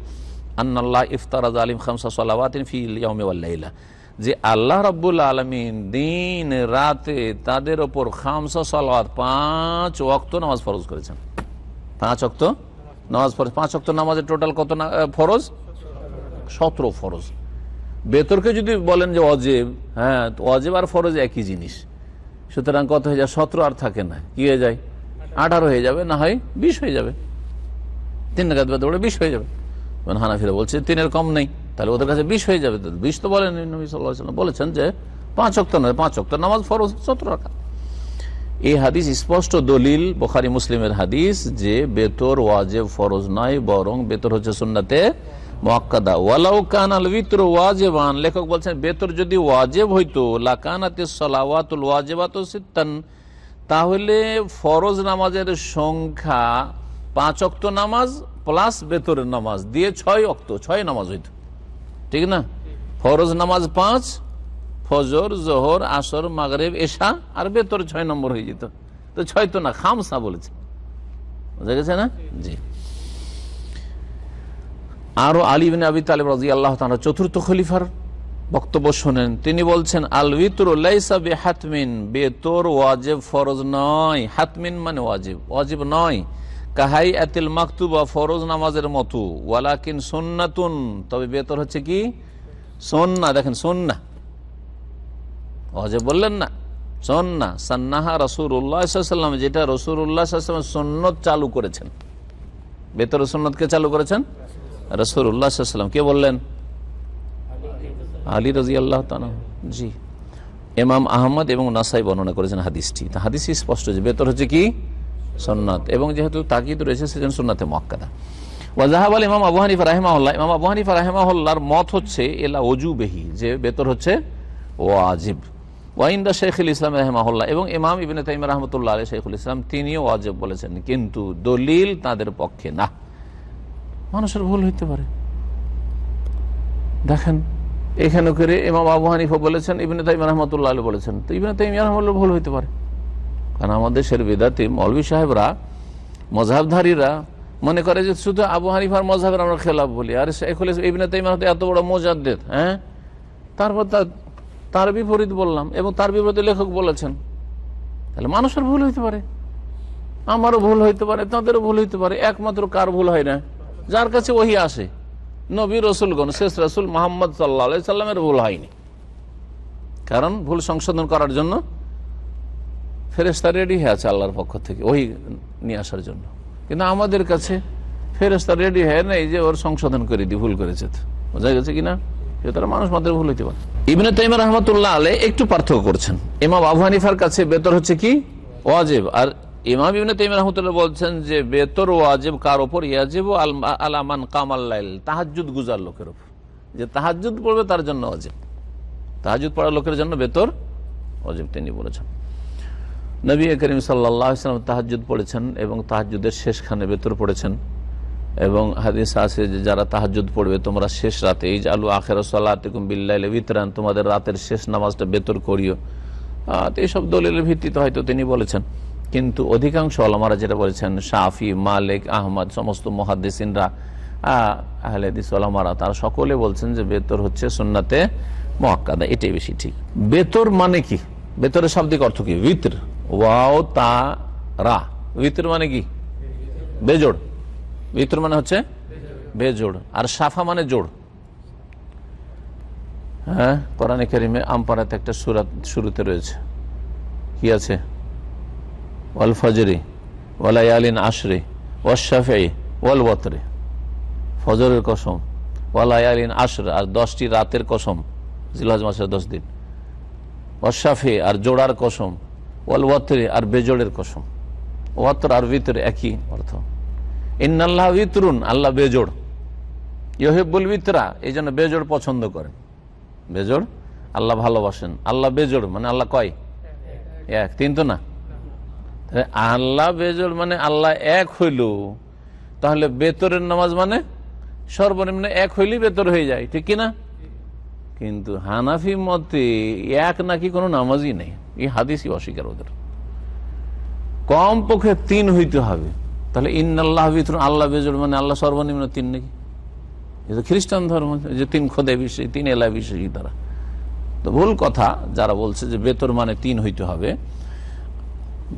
আন্নাল্লাহ ইফতারাজ আলিম খামসা সালাওয়াতিন যে আল্লাহ রব্বুল আলমিন দিন রাতে তাদের ওপর খামসা সালাওয়াত পাঁচ ওয়াক্ত নামাজ ফরজ করেছেন পাঁচ অক্ত নামাজ ফরজ পাঁচ অক্ত নামাজের টোটাল কত ফরজ সতেরো ফরজ বেতরকে যদি বলেন যে অজেব হ্যাঁ অজেব আর ফরজ একই জিনিস সুতরাং কত হয়ে যায় সতেরো আর থাকে না কি হয়ে যায় আঠারো হয়ে যাবে না হয় বিশ হয়ে যাবে তিন রাখাত বা দৌড়ে বিশ হয়ে যাবে হানাফিরা বলছে তিনের কম নেই তাহলে ওদের কাছে বিশ হয়ে যাবে বিশ তো বলেন বলেছেন যে পাঁচ অক্ত নয় পাঁচ অক্ত নামাজ ফরজ সতেরো রাখাত এই হাদিস স্পষ্ট দলিল বোখারি মুসলিমের হাদিস যে বেতর ওয়াজেব ফরজ নয় বরং বেতর হচ্ছে সুন্নাতে মহাক্কাদা ওয়ালাউ কান আল ওয়াজেবান লেখক বলছেন বেতর যদি ওয়াজেব হইতো লাকানাতে সলাওয়াতুল ওয়াজেবাত সিত্তান তাহলে ফরজ নামাজের সংখ্যা পাঁচ অক্ত নামাজ প্লাস বেতরের নামাজ দিয়ে ছয় অক্ত ছয় নামাজ হইত ঠিক না ফরজ নামাজ পাঁচ ফজর জোহর আসর মাগরেব এশা আর বেতর ছয় নম্বর হয়ে যেত তো ছয় তো না খামসা বলেছে বুঝা গেছে না জি আরও আলী বিন আবি তালেব রাজি আল্লাহ তালা চতুর্থ খলিফার বক্তব্য শোনেন তিনি বলছেন আল বিতুরবে হাতমিন বেতর ওয়াজেব ফরজ নয় হাতমিন মানে ওয়াজিব ওয়াজিব নয় কাহাই আতিল মাকতুবা ফরজ নামাজের মতো ওয়ালাকিন সন্নাতুন তবে বেতর হচ্ছে কি সন্না দেখেন সন্না ওয়াজেব বললেন না সন্না সান্নাহা রসুল্লাহাম যেটা রসুল্লাহাম সন্ন্যত চালু করেছেন বেতর সন্নতকে চালু করেছেন রসুর উল্লাহাম কে বললেন আলী রাজি আল্লাহ জি এমাম আহমদ এবং নাসাই বর্ণনা করেছেন হাদিসটি তা হাদিস স্পষ্ট যে বেতর হচ্ছে কি সন্ন্যত এবং যেহেতু তাকিদ রয়েছে সেজন্য সন্ন্যতে মক্কাদা ওয়াজাহাব ইমাম আবু হানিফা রাহেমাহুল্লাহ ইমাম আবু হানিফা রাহেমাহুল্লাহর মত হচ্ছে এলা বেহি যে বেতর হচ্ছে ওয়াজিব ওয়াইন্দা শেখুল ইসলাম রহমাহুল্লাহ এবং ইমাম ইবিন তাইম রহমতুল্লাহ আলী শেখুল ইসলাম তিনিও ওয়াজিব বলেছেন কিন্তু দলিল তাদের পক্ষে না মানুষের ভুল হইতে পারে দেখেন এখানে করে ইমাম আবু হানিফা বলেছেন ইবিনে তাইম রহমতুল্লাহ আলু বলেছেন তো ইবিনে তাইম রহমুল্লাহ ভুল হইতে পারে কারণ আমাদের শের বেদাতে মৌলভী সাহেবরা মজাবধারীরা মনে করে যে শুধু আবু হানিফার মজাহের আমরা খেলাফ বলি আর ইবিনে ইবনে তাইম এত বড় মোজাদ্দেদ হ্যাঁ তারপর তার বিপরীত বললাম এবং তার বিপরীতে লেখক বলেছেন তাহলে মানুষের ভুল হইতে পারে আমারও ভুল হইতে পারে তাদেরও ভুল হইতে পারে একমাত্র কার ভুল হয় না যার কাছে ওহি আসে নবী রসুলগণ শেষ রসুল মোহাম্মদ সাল্লা সাল্লামের ভুল হয়নি কারণ ভুল সংশোধন করার জন্য ফেরেস্তা রেডি হয়ে আছে আল্লাহর পক্ষ থেকে ওই নিয়ে আসার জন্য কিন্তু আমাদের কাছে ফেরেস্তা রেডি হয়ে নেই যে ওর সংশোধন করে দিই ভুল করেছে তো বোঝা গেছে কিনা তারা মানুষ মাত্র ভুল হইতে পারে ইবিন তাইম রহমতুল্লাহ আলে একটু পার্থক্য করছেন এমা আবু হানিফার কাছে বেতর হচ্ছে কি ওয়াজেব আর ইমাম ইবনে তাইম রহমতুল্লাহ বলছেন যে বেতর ওয়াজেব কার ওপর ইয়াজেব আলামান কামাল্লাইল তাহাজুদ গুজার লোকের ওপর যে তাহাজুদ পড়বে তার জন্য অজেব তাহাজুদ পড়া লোকের জন্য বেতর অজেব তিনি বলেছেন নবী করিম সাল্লাহ ইসলাম তাহাজুদ পড়েছেন এবং তাহাজুদের শেষখানে বেতর পড়েছেন এবং হাদিস আছে যে যারা তাহাজুদ পড়বে তোমরা শেষ রাতে এই আলু আখের সাল্লাহম বিল্লাইল বিতরান তোমাদের রাতের শেষ নামাজটা বেতর করিও তো এইসব দলিলের ভিত্তিতে হয়তো তিনি বলেছেন কিন্তু অধিকাংশ আলমারা যেটা বলেছেন শাফি মালিক আহমদ সমস্ত মহাদ্দেসিনরা আহলেদিস আলমারা তারা সকলে বলছেন যে বেতর হচ্ছে সুন্নাতে মহাক্কাদা এটাই বেশি ঠিক বেতর মানে কি বেতরের শাব্দিক অর্থ কি ভিতর ওয়াও তা রা ভিতর মানে কি বেজোড় ভিতর মানে হচ্ছে বেজোড় আর সাফা মানে জোড় হ্যাঁ কোরআনে কারিমে আমপাড়াতে একটা সুরাত শুরুতে রয়েছে কি আছে ওয়াল ফজরে ওয়ালায়ালিন আশরে ওয়াশাফে ওয়াল ওয়াতরে ফজরের কসম ওয়ালায়ালিন আশর আর দশটি রাতের কসম জিলাজ মাসের দশ দিন ওয়াশাফে আর জোড়ার কসম ওয়াল ওয়াতরে আর বেজোড়ের কসম ওয়াতর আর ভিতরে একই অর্থ ইন্নাল্লাহ বিতরুন আল্লাহ বেজোড় ইহেবুল ভিতরা এই জন্য বেজোড় পছন্দ করেন বেজোড় আল্লাহ ভালোবাসেন আল্লাহ বেজোড় মানে আল্লাহ কয় এক তিন তো না আল্লাহ বেজল মানে আল্লাহ এক হইল তাহলে বেতরের নামাজ মানে সর্বনিম্ন এক হইলেই বেতর হয়ে যায় ঠিক কিনা কিন্তু হানাফি মতে এক নাকি কোনো নামাজই নেই এই হাদিসই অস্বীকার ওদের কম পক্ষে তিন হইতে হবে তাহলে ইন্নআল্লাহ বিতরণ আল্লাহ বেজল মানে আল্লাহ সর্বনিম্ন তিন নাকি এ তো খ্রিস্টান ধর্ম যে তিন খোদে বিশ্বাসী তিন এলা বিশ্বাসী তারা তো ভুল কথা যারা বলছে যে বেতর মানে তিন হইতে হবে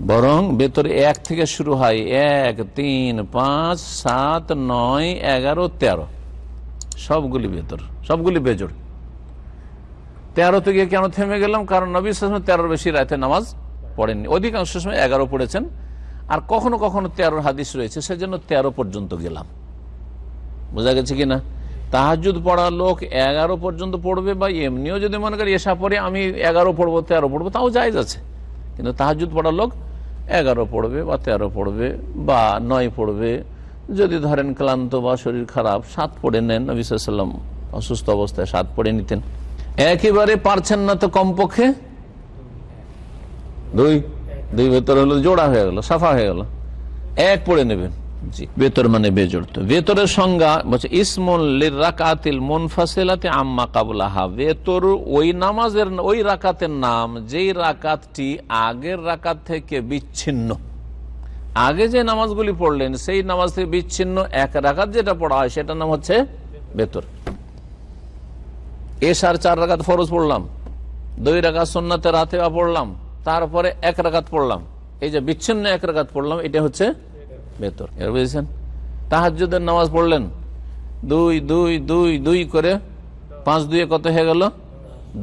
বরং ভেতরে এক থেকে শুরু হয় এক তিন পাঁচ সাত নয় এগারো তেরো সবগুলি ভেতর সবগুলি বেজোর তেরোতে গিয়ে কেন থেমে গেলাম কারণ নবী সালাম তেরোর বেশি রাতে নামাজ পড়েননি অধিকাংশ সময় এগারো পড়েছেন আর কখনো কখনো তেরোর হাদিস রয়েছে সেজন্য তেরো পর্যন্ত গেলাম বোঝা গেছে কিনা তাহাজুদ পড়া লোক এগারো পর্যন্ত পড়বে বা এমনিও যদি মনে করি এসা পরে আমি এগারো পড়বো তেরো পড়বো তাও যায় যাচ্ছে কিন্তু তাহাজুদ পড়ার লোক এগারো পড়বে বা তেরো পড়বে বা নয় পড়বে যদি ধরেন ক্লান্ত বা শরীর খারাপ সাত পড়ে নেন নবিসাল্লাম অসুস্থ অবস্থায় সাত পড়ে নিতেন একেবারে পারছেন না তো কমপক্ষে দুই দুই ভেতর হলো জোড়া হয়ে গেল সাফা হয়ে গেল এক পড়ে নেবেন বেতর মানে বেজড়ত বেতরের সংজ্ঞা বলছে ইসমুল্লির রাকাতিল মুনফাসিলাতে আম্মা কাবলাহা বেতর ওই নামাজের ওই রাকাতের নাম যেই রাকাতটি আগের রাকাত থেকে বিচ্ছিন্ন আগে যে নামাজগুলি পড়লেন সেই নামাজ থেকে বিচ্ছিন্ন এক রাকাত যেটা পড়া হয় সেটার নাম হচ্ছে বেতর এসার চার রাকাত ফরজ পড়লাম দুই রাকাত সন্ন্যতে রাতে পড়লাম তারপরে এক রাকাত পড়লাম এই যে বিচ্ছিন্ন এক রাকাত পড়লাম এটা হচ্ছে ভেতর এর বুঝেছেন তাহাজুদের নামাজ পড়লেন দুই দুই দুই দুই করে পাঁচ দুয়ে কত হয়ে গেল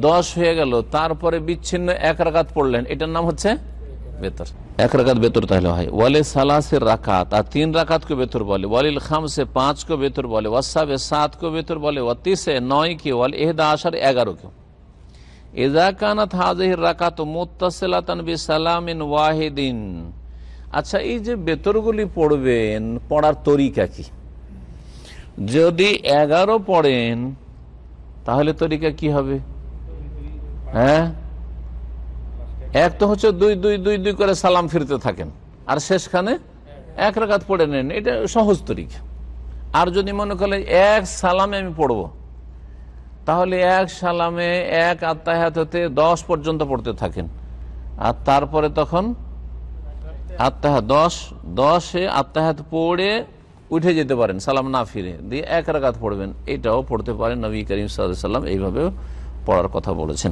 দশ হয়ে গেল তারপরে বিচ্ছিন্ন এক রাকাত পড়লেন এটার নাম হচ্ছে বেতর এক রাকাত বেতর তাহলে হয় ওয়ালে সালাসের রাকাত আর তিন রাকাত কে বেতর বলে ওয়ালিল খামসে পাঁচ কো বেতর বলে ওয়াসাবে সাত কো বেতর বলে ওয়াতিসে নয় কে ওয়াল এহদা আসার এগারো কেউ এজাকানা কানাত রাকাত মোত্তাসেলাতান বি সালামিন ওয়াহিদিন আচ্ছা এই যে বেতরগুলি পড়বেন পড়ার তরিকা কি যদি এগারো পড়েন তাহলে তরিকা কি হবে হ্যাঁ এক তো হচ্ছে দুই দুই দুই দুই করে সালাম ফিরতে থাকেন আর শেষখানে এক রাকাত পড়ে নেন এটা সহজ তরিকা আর যদি মনে করেন এক সালামে আমি পড়ব তাহলে এক সালামে এক আত্মায় হতে দশ পর্যন্ত পড়তে থাকেন আর তারপরে তখন আত্মাহাত দশ দশে আত্মাহাত পড়ে উঠে যেতে পারেন সালাম না ফিরে দিয়ে এক রাকাত পড়বেন এটাও পড়তে পারেন নবী করিম সাল্লাম এইভাবে পড়ার কথা বলেছেন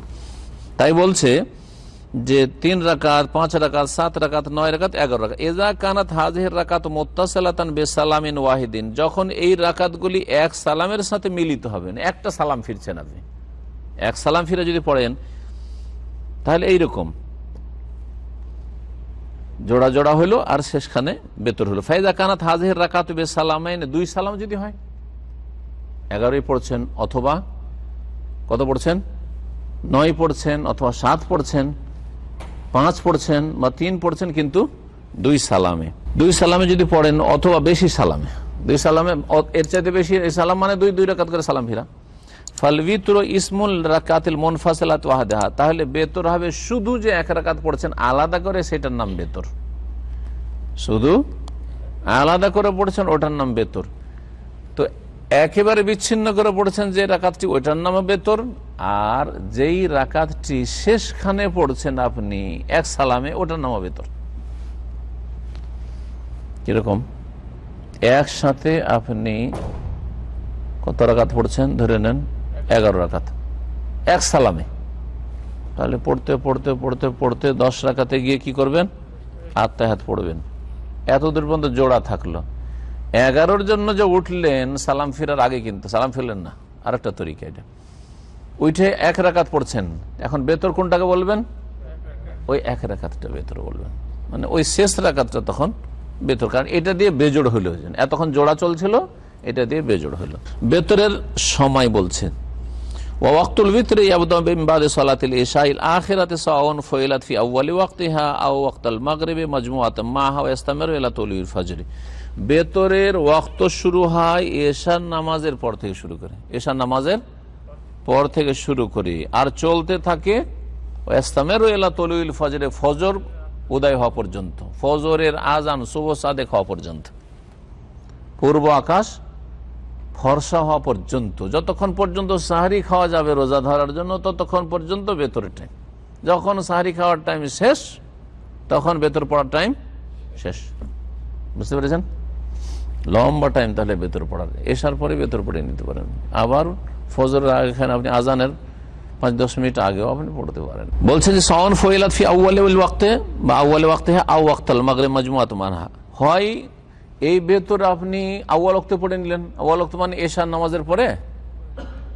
তাই বলছে যে তিন রাকাত পাঁচ রাকাত সাত রাকাত নয় রাকাত এগারো রাকাত এজা কানাত হাজের রাকাত মোত্তাসালাতান বে সালামিন ওয়াহিদিন যখন এই রাকাতগুলি এক সালামের সাথে মিলিত হবেন একটা সালাম ফিরছেন আপনি এক সালাম ফিরে যদি পড়েন তাহলে এইরকম জোড়া জোড়া হলো আর শেষখানে বেতর হলো ফাইদা কানাত হাজহের রাকাত সালাম দুই সালাম যদি হয় এগারোই পড়ছেন অথবা কত পড়ছেন নয় পড়ছেন অথবা সাত পড়ছেন পাঁচ পড়ছেন বা তিন পড়ছেন কিন্তু দুই সালামে দুই সালামে যদি পড়েন অথবা বেশি সালামে দুই সালামে এর চাইতে বেশি সালাম মানে দুই দুই রাকাত করে সালাম ফিরা ফালভিত্র ইসমুল রাকাতিল মনফাসলাত ওয়াহাদাহা তাহলে বেতর হবে শুধু যে এক রাকাত পড়ছেন আলাদা করে সেটার নাম বেতর শুধু আলাদা করে পড়ছেন ওটার নাম বেতর তো একেবারে বিচ্ছিন্ন করে পড়ছেন যে রাকাতটি ওইটার নাম বেতর আর যেই রাকাতটি শেষখানে পড়ছেন আপনি এক সালামে ওটার নাম বেতর কিরকম একসাথে আপনি কত রাকাত পড়ছেন ধরে নেন এগারো রাখাত এক সালামে তাহলে পড়তে পড়তে পড়তে পড়তে দশ রাকাতে গিয়ে কি করবেন আত্মাহাত পড়বেন এত দূর পর্যন্ত জোড়া থাকলো এগারোর জন্য যে উঠলেন সালাম ফিরার আগে কিন্তু সালাম ফিরলেন না আরেকটা তরিকা এটা উঠে এক রাকাত পড়ছেন এখন বেতর কোনটাকে বলবেন ওই এক রাকাতটা বেতর বলবেন মানে ওই শেষ রাকাতটা তখন বেতর কারণ এটা দিয়ে বেজোড় হইল এতক্ষণ জোড়া চলছিল এটা দিয়ে বেজোড় হইল বেতরের সময় বলছেন ওয়াক্তুল ভিতরে ওয়াক্তিহা ফজরে বেতরের ওয়াক্ত শুরু হয় এশার নামাজের পর থেকে শুরু করে এশার নামাজের পর থেকে শুরু করি আর চলতে থাকে ফজরে ফজর উদয় হওয়া পর্যন্ত ফজরের আজান শুভ সাদেক হওয়া পর্যন্ত পূর্ব আকাশ ফর্সা হওয়া পর্যন্ত যতক্ষণ পর্যন্ত সাহারি খাওয়া যাবে রোজা ধরার জন্য ততক্ষণ পর্যন্ত ভেতরের টাইম যখন সাহারি খাওয়ার টাইম শেষ তখন ভেতর পড়ার টাইম শেষ বুঝতে পেরেছেন লম্বা টাইম তাহলে ভেতর পড়ার এসার পরে ভেতর পড়ে নিতে পারেন আবার ফজরের আগেখানে আপনি আজানের পাঁচ দশ মিনিট আগেও আপনি পড়তে পারেন বলছে যে সওয়ান ফইলাত ফি আউ্বালে ওয়াক্তে বা আউ্বালে ওয়াক্তে হ্যাঁ আউ ওয়াক্তাল মাগরে মাজমুয়াত মানহা হয় এই বেতর আপনি আউ্য়াল অক্ত পড়ে নিলেন আউ্য়াল অক্ত মানে এশার নামাজের পরে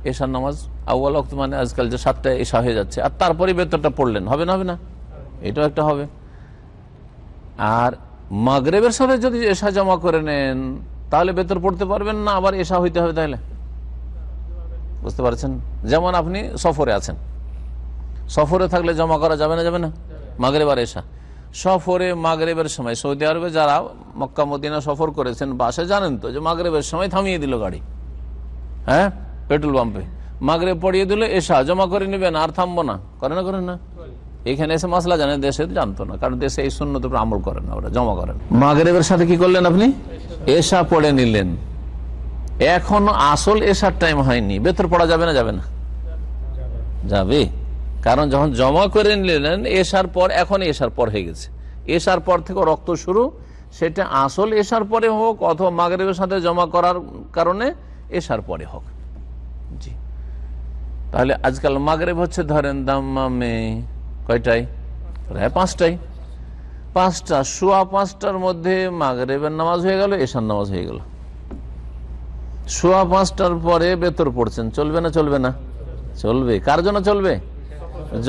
এশার নামাজ আউ্য়াল অক্ত মানে আজকাল যে সাতটা এশা হয়ে যাচ্ছে আর তারপরে বেতরটা পড়লেন হবে না হবে না এটাও একটা হবে আর মাগরেবের সাথে যদি এশা জমা করে নেন তাহলে বেতর পড়তে পারবেন না আবার এশা হইতে হবে তাহলে বুঝতে পারছেন যেমন আপনি সফরে আছেন সফরে থাকলে জমা করা যাবে না যাবে না মাগরেবার আর এশা সফরে মাগরেবের সময় সৌদি আরবে যারা মক্কা মদিনা সফর করেছেন বাসে জানেন তো যে মাগরেবের সময় থামিয়ে দিল গাড়ি হ্যাঁ পেট্রোল পাম্পে মাগরে পড়িয়ে দিলে এসা জমা করে নেবেন আর থামবো না করে না করে না এখানে এসে মশলা জানে দেশে জানতো না কারণ দেশে এই শূন্য তো আমল করেন না ওরা জমা করেন মাগরেবের সাথে কি করলেন আপনি এসা পড়ে নিলেন এখন আসল এসার টাইম হয়নি বেতর পড়া যাবে না যাবে না যাবে কারণ যখন জমা করে নিলেন এসার পর এখন এসার পর হয়ে গেছে এসার পর থেকে রক্ত শুরু সেটা আসল এসার পরে হোক অথবা মাগরেবের সাথে জমা করার কারণে এসার পরে হোক জি তাহলে আজকাল মাগরেব হচ্ছে ধরেন দামে কয়টাই প্রায় পাঁচটাই পাঁচটা সোয়া পাঁচটার মধ্যে মাগরেবের নামাজ হয়ে গেল এসার নামাজ হয়ে গেল সোয়া পাঁচটার পরে বেতর পড়ছেন চলবে না চলবে না চলবে কার জন্য চলবে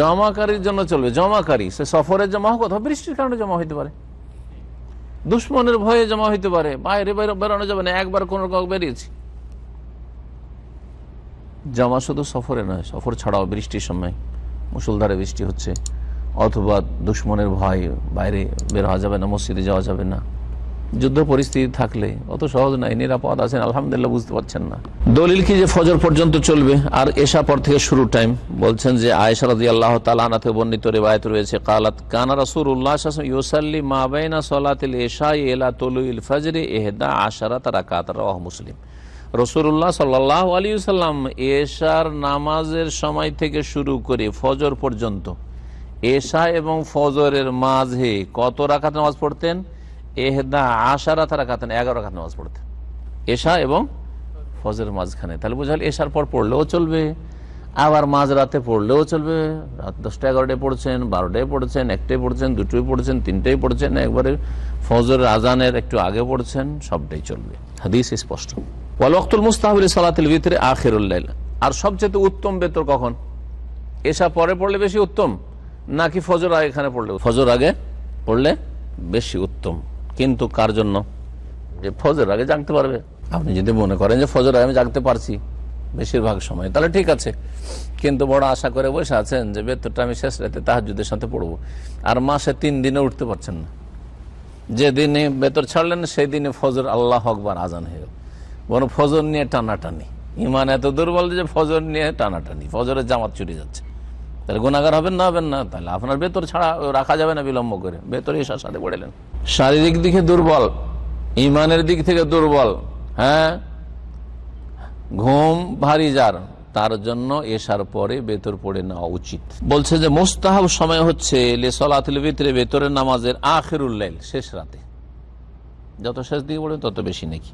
জমাকারীর জন্য চলবে জমাকারী সে সফরে জমা হোক অথবা বৃষ্টির কারণে জমা হইতে পারে দুশ্মনের ভয়ে জমা হইতে পারে বাইরে বাইরে বেরোনো যাবে না একবার কোন রকম বেরিয়েছি জমা শুধু সফরে নয় সফর ছাড়াও বৃষ্টির সময় মুসলধারে বৃষ্টি হচ্ছে অথবা দুশ্মনের ভয় বাইরে বের হওয়া যাবে না মসজিদে যাওয়া যাবে না যুদ্ধ পরিস্থিতি থাকলে অত সহজ নাই নিরাপদ আছেন আলহামদুলিল্লাহ বুঝতে পারছেন না দলিল কি যে ফজর পর্যন্ত চলবে আর এসা পর থেকে শুরু টাইম বলছেন যে আয়েশা রাজি আল্লাহ তালানাতে বর্ণিত রেবায়ত রয়েছে কালাত কানা রাসুল উল্লাহ ইউসাল্লি মাবাইনা সলাতিল এশা এলা তলু ইল ফজরে এহদা আশারা তারা কাতার রহ মুসলিম রসুরুল্লাহ সাল্লাহ আলী সাল্লাম এশার নামাজের সময় থেকে শুরু করে ফজর পর্যন্ত এশা এবং ফজরের মাঝে কত রাখাত নামাজ পড়তেন এহদা আশারা তারা কাতেন এগারো রাখাত নামাজ পড়তেন এশা এবং ফজের মাঝখানে তাহলে বোঝা এশার পর পড়লেও চলবে আবার মাঝ রাতে পড়লেও চলবে রাত দশটা এগারোটায় পড়ছেন বারোটায় পড়ছেন একটাই পড়ছেন দুটোই পড়ছেন তিনটেই পড়ছেন একবারে ফজর আজানের একটু আগে পড়ছেন সবটাই চলবে হাদিস স্পষ্ট ওয়ালক্তুল মুস্তাহাবুল সালাতিল ভিতরে আখেরুল্লাইল আর সবচেয়ে উত্তম বেতর কখন এশা পরে পড়লে বেশি উত্তম নাকি ফজর আগে এখানে পড়লে ফজর আগে পড়লে বেশি উত্তম কিন্তু কার জন্য যে ফজর আগে জাগতে পারবে আপনি যদি মনে করেন যে ফজর আগে আমি জাগতে পারছি বেশিরভাগ সময় তাহলে ঠিক আছে কিন্তু বড় আশা করে বসে আছেন যে বেতনটা আমি শেষ রাতে তাহাজুদের সাথে পড়বো আর মাসে তিন দিনে উঠতে পারছেন না যে দিনে বেতর ছাড়লেন সেই দিনে ফজর আল্লাহ হকবার আজান হয়ে গেল বরং ফজর নিয়ে টানাটানি ইমান এত দুর্বল যে ফজর নিয়ে টানাটানি ফজরের জামাত চুরি যাচ্ছে তাহলে গুণাগার হবেন না হবেন না তাহলে আপনার ভেতর ছাড়া রাখা যাবে না বিলম্ব করে ভেতরে এসার সাথে পড়েলেন শারীরিক দিকে দুর্বল ইমানের দিক থেকে দুর্বল হ্যাঁ ঘুম ভারী যার তার জন্য এসার পরে বেতর পড়ে নেওয়া উচিত বলছে যে মোস্তাহাব সময় হচ্ছে লেসলাতিল ভিতরে বেতরের নামাজের আখেরুল্লাইল শেষ রাতে যত শেষ দিকে পড়ে তত বেশি নাকি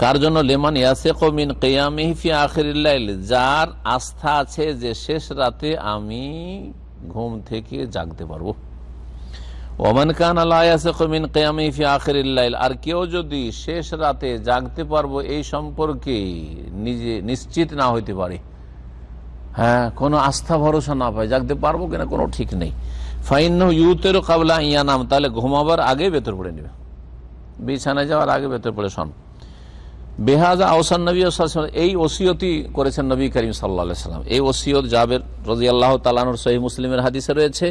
কার জন্য লেমান ইয়াসেকমিন কেয়ামিফি আখিরাইল যার আস্থা আছে যে শেষ রাতে আমি ঘুম থেকে জাগতে পারবো ওমান খান আল্লাহমিন কেয়ামিফি আখিরাইল আর কেউ যদি শেষ রাতে জাগতে পারবো এই সম্পর্কে নিজে নিশ্চিত না হইতে পারে হ্যাঁ কোনো আস্থা ভরসা না পায় জাগতে পারবো কিনা কোনো ঠিক নেই ফাইন ইউতের কাবলা ইয়া নাম তাহলে ঘুমাবার আগে বেতর পড়ে নেবে বিছানায় যাওয়ার আগে বেতর পড়ে শোন বেহাজা আওসান নবী এই ওসিয়তই করেছেন নবী করিম সাল্লা সাল্লাম এই ওসিয়ত জাবের রাজি আল্লাহ তালানোর সহি মুসলিমের হাদিসে রয়েছে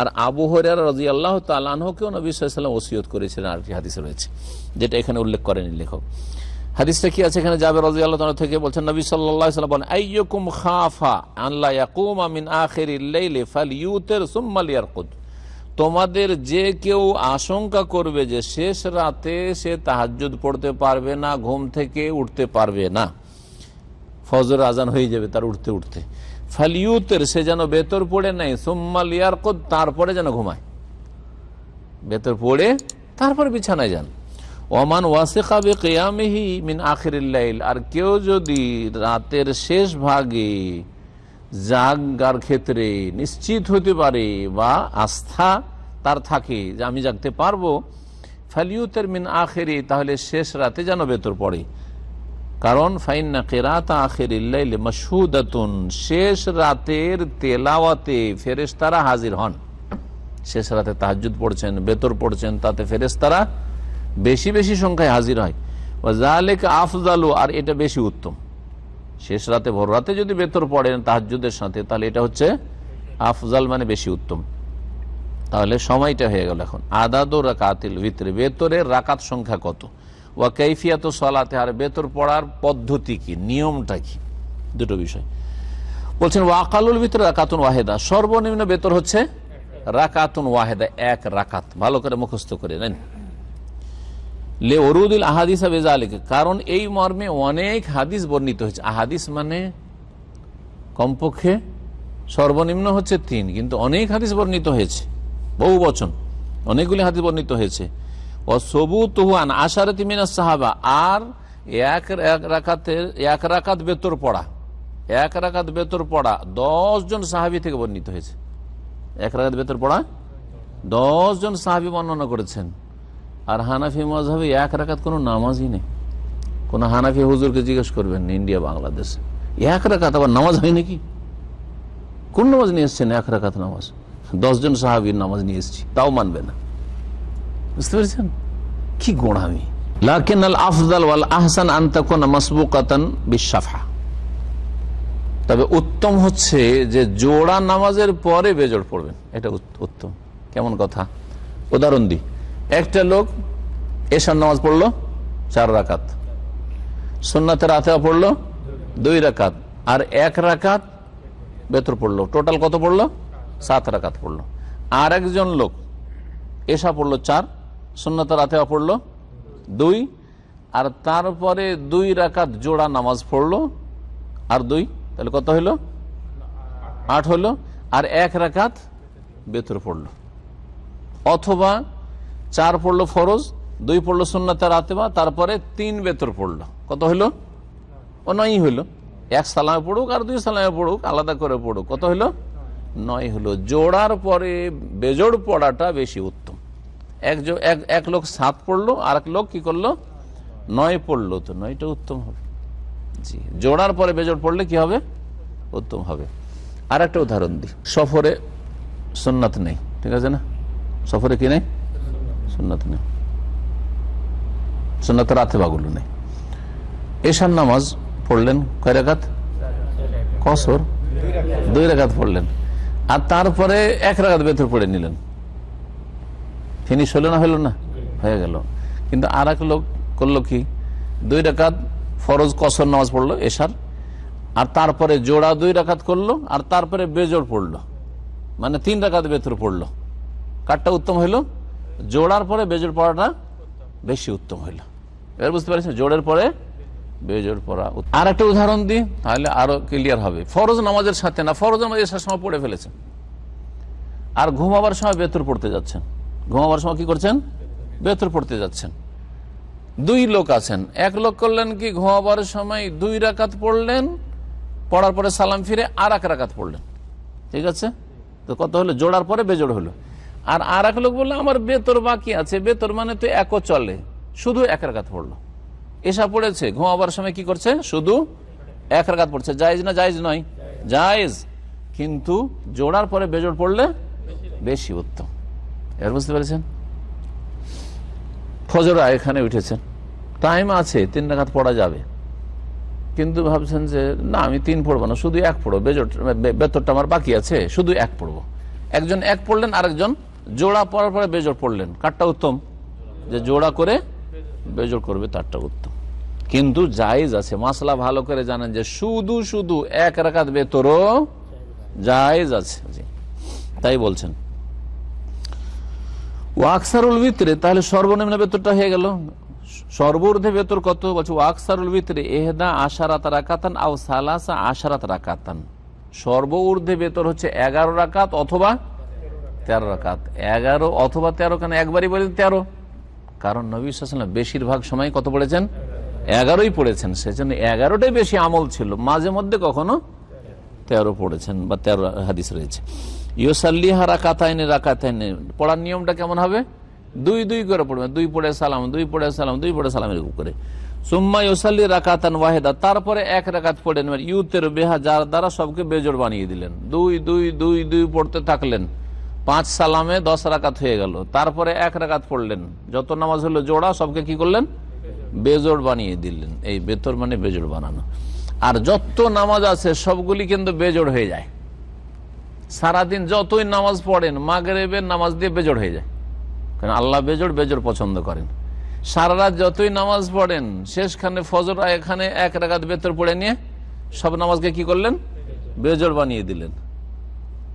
আর আবু হরিয়ার রাজি আল্লাহ তালানহকেও নবী সাল্লাম ওসিয়ত করেছিলেন কি হাদিসে রয়েছে যেটা এখানে উল্লেখ করেনি লেখক হাদিসটা কি আছে এখানে জাবের রাজি আল্লাহ থেকে বলছেন নবী সাল্লাহ সাল্লাম বলেন আইয়কুম খাফা আল্লাহ ইয়াকুম আমিন আখের ইল্লাইলে ফাল ইউতের সুম্মালিয়ার কুদ তোমাদের যে কেউ আশঙ্কা করবে যে শেষ রাতে সে তাহাজুদ পড়তে পারবে না ঘুম থেকে উঠতে পারবে না ফজর আজান হয়ে যাবে তার উঠতে উঠতে ফালিউতের সে যেন বেতর পড়ে নাই সোম্মাল ইয়ারকদ তারপরে যেন ঘুমায় বেতর পড়ে তারপর বিছানায় যান ওমান ওয়াসেকাবে কেয়ামেহি মিন আখের আর কেউ যদি রাতের শেষ ভাগে জাগার ক্ষেত্রে নিশ্চিত হতে পারে বা আস্থা তার থাকে যে আমি জাগতে পারবো ফালিউতের মিন আখেরি তাহলে শেষ রাতে যেন বেতর পড়ে কারণ ফাইন্না কেরাতা আখের ইল্লাইলে মাসুদাতুন শেষ রাতের তেলাওয়াতে ফেরেশতারা হাজির হন শেষ রাতে তাহাজুদ পড়ছেন বেতর পড়ছেন তাতে ফেরেশতারা বেশি বেশি সংখ্যায় হাজির হয় ওয়াজালেক আফজালু আর এটা বেশি উত্তম শেষ রাতে ভোর রাতে যদি বেতর পড়েন তাহাজুদের সাথে তাহলে এটা হচ্ছে আফজাল মানে বেশি উত্তম তাহলে সময়টা হয়ে গেল এখন আদাদ ও রাকাতিল ভিতরে বেতরের রাকাত সংখ্যা কত ওয়া কৈফিয়াত সলাতে আর বেতর পড়ার পদ্ধতি কি নিয়মটা কি দুটো বিষয় বলছেন ওয়াকালুল ভিতরে রাকাতুন ওয়াহেদা সর্বনিম্ন বেতর হচ্ছে রাকাতুন ওয়াহেদা এক রাকাত ভালো করে মুখস্থ করে নেন লে অরুদুল আহাদিস কারণ এই মর্মে অনেক হাদিস বর্ণিত হয়েছে আহাদিস মানে কমপক্ষে সর্বনিম্ন হচ্ছে তিন কিন্তু অনেক হাদিস বর্ণিত হয়েছে বহু বচন অনেকগুলি হাদিস বর্ণিত হয়েছে ও সবু তুহান আশারতি তিমিনা সাহাবা আর এক রাকাতের এক রাকাত বেতর পড়া এক রাকাত বেতর পড়া জন সাহাবি থেকে বর্ণিত হয়েছে এক রাখাত বেতর পড়া জন সাহাবি বর্ণনা করেছেন আর হানাফি মজাবে এক রাখাত কোনো নামাজই নেই কোনো হানাফি হুজুরকে জিজ্ঞেস করবেন ইন্ডিয়া বাংলাদেশে এক রাখাত আবার নামাজ হয় নাকি কোন নামাজ নিয়ে এসছেন এক রাখাত নামাজ দশজন সাহাবির নামাজ নিয়ে এসছি তাও মানবে না বুঝতে পেরেছেন কি গোড়ামি লাকিন আল আফদাল ওয়াল আহসান আন্তাকুন মাসবুকাতান বিশ্বাফা তবে উত্তম হচ্ছে যে জোড়া নামাজের পরে বেজোড় পড়বেন এটা উত্তম কেমন কথা উদাহরণ দিই একটা লোক এশার নামাজ পড়লো চার রাকাত সুন্নাতের আতেয়া পড়লো দুই রাকাত আর এক রাকাত বেতর পড়লো টোটাল কত পড়লো সাত রাকাত পড়লো আর একজন লোক এসা পড়লো চার সুন্নাতের আতেয়া পড়লো দুই আর তারপরে দুই রাকাত জোড়া নামাজ পড়লো আর দুই তাহলে কত হইল আট হইলো আর এক রাকাত বেতর পড়লো অথবা চার পড়লো ফরজ দুই পড়লো সুন্নাতের আতেমা তারপরে তিন বেতর পড়লো কত হইলো ও নয় হইলো এক সালামে পড়ুক আর দুই সালামে পড়ুক আলাদা করে পড়ুক কত হইলো নয় হলো জোড়ার পরে বেজোড় পড়াটা বেশি উত্তম এক এক লোক সাত পড়লো আর এক লোক কি করলো নয় পড়লো তো নয়টা উত্তম হবে জি জোড়ার পরে বেজোড় পড়লে কি হবে উত্তম হবে আর একটা উদাহরণ দিই সফরে সুন্নাত নেই ঠিক আছে না সফরে কি নেই সুন্নাতে নেই সুন্নাতে রাতে বাগুলো নেই এশার নামাজ পড়লেন কয় রেখাত কসর দুই রেখাত পড়লেন আর তারপরে এক রেখাত পড়ে নিলেন ফিনিশ হলো না হলো না হয়ে গেল কিন্তু আর এক লোক করলো কি দুই রেখাত ফরজ কসর নামাজ পড়লো এশার আর তারপরে জোড়া দুই রাখাত করলো আর তারপরে বেজোড় পড়লো মানে তিন রাখাত ভেতর পড়লো কারটা উত্তম হইলো জোড়ার পরে বেজোর পড়াটা বেশি উত্তম হইল এবার বুঝতে পারছি জোড়ের পরে বেজোর পড়া আর একটা উদাহরণ দিই তাহলে আরো ক্লিয়ার হবে ফরজ নামাজের সাথে না ফরজ নামাজের সাথে সময় পড়ে ফেলেছেন আর ঘুমাবার সময় বেতর পড়তে যাচ্ছেন ঘুমাবার সময় কি করছেন বেতর পড়তে যাচ্ছেন দুই লোক আছেন এক লোক করলেন কি ঘুমাবার সময় দুই রাকাত পড়লেন পড়ার পরে সালাম ফিরে আর এক রাকাত পড়লেন ঠিক আছে তো কত হলো জোড়ার পরে বেজোড় হলো আর আর এক লোক বললো আমার বেতর বাকি আছে বেতর মানে তো একও চলে শুধু এক কাত পড়লো এসা পড়েছে ঘুমাবার সময় কি করছে শুধু এক রাখাত পড়ছে জায়জ না জায়জ নয় জায়জ কিন্তু জোড়ার পরে বেজোড় পড়লে বেশি উত্তম এর বুঝতে পেরেছেন ফজরা এখানে উঠেছেন টাইম আছে তিন রাখাত পড়া যাবে কিন্তু ভাবছেন যে না আমি তিন পড়বো না শুধু এক পড়বো বেজোট বেতরটা আমার বাকি আছে শুধু এক পড়বো একজন এক পড়লেন আরেকজন জোড়া পড়ার পরে বেজোর পড়লেন কারটা উত্তম যে জোড়া করে বেজোড় করবে তারটা উত্তম কিন্তু জায়েজ আছে মাসলা ভালো করে জানেন যে শুধু শুধু এক রাকাত বেতরও জায়েজ আছে তাই বলছেন ওয়াকসারুল ভিতরে তাহলে সর্বনিম্ন বেতরটা হয়ে গেল সর্বর্ধে বেতর কত বলছে ওয়াকসারুল ভিতরে এহদা আশারাত রাকাতান আও সালাসা আশারাত রাকাতান সর্ব ঊর্ধ্বে বেতর হচ্ছে এগারো রাকাত অথবা তেরো রাকাত এগারো অথবা তেরো কেন একবারই বলেন তেরো কারণ নবী সাল্লাম বেশিরভাগ সময় কত পড়েছেন এগারোই পড়েছেন সেজন্য এগারোটাই বেশি আমল ছিল মাঝে মধ্যে কখনো তেরো পড়েছেন বা তেরো হাদিস রয়েছে ইয়োসাল্লিহা রাকাতায়নে রাকাতায়নে পড়ার নিয়মটা কেমন হবে দুই দুই করে পড়বে দুই পড়ে সালাম দুই পড়ে সালাম দুই পড়ে সালাম এরকম করে সুম্মা ইউসাল্লি রাকাতান ওয়াহেদা তারপরে এক রাকাত পড়ে নেবেন ইউতের বেহা যার দ্বারা সবকে বেজোর বানিয়ে দিলেন দুই দুই দুই দুই পড়তে থাকলেন পাঁচ সালামে দশ রাকাত হয়ে গেল তারপরে এক রাকাত পড়লেন যত নামাজ হলো জোড়া সবকে কি করলেন বেজোড় বানিয়ে দিলেন এই বেতর মানে বেজোড় বানানো আর যত নামাজ আছে সবগুলি কিন্তু বেজোড় হয়ে যায় সারাদিন যতই নামাজ পড়েন মাগরেবের নামাজ দিয়ে বেজোড় হয়ে যায় কারণ আল্লাহ বেজোড় বেজোড় পছন্দ করেন সারা রাত যতই নামাজ পড়েন শেষখানে ফজর এখানে এক রাকাত বেতর পড়ে নিয়ে সব নামাজকে কি করলেন বেজোড় বানিয়ে দিলেন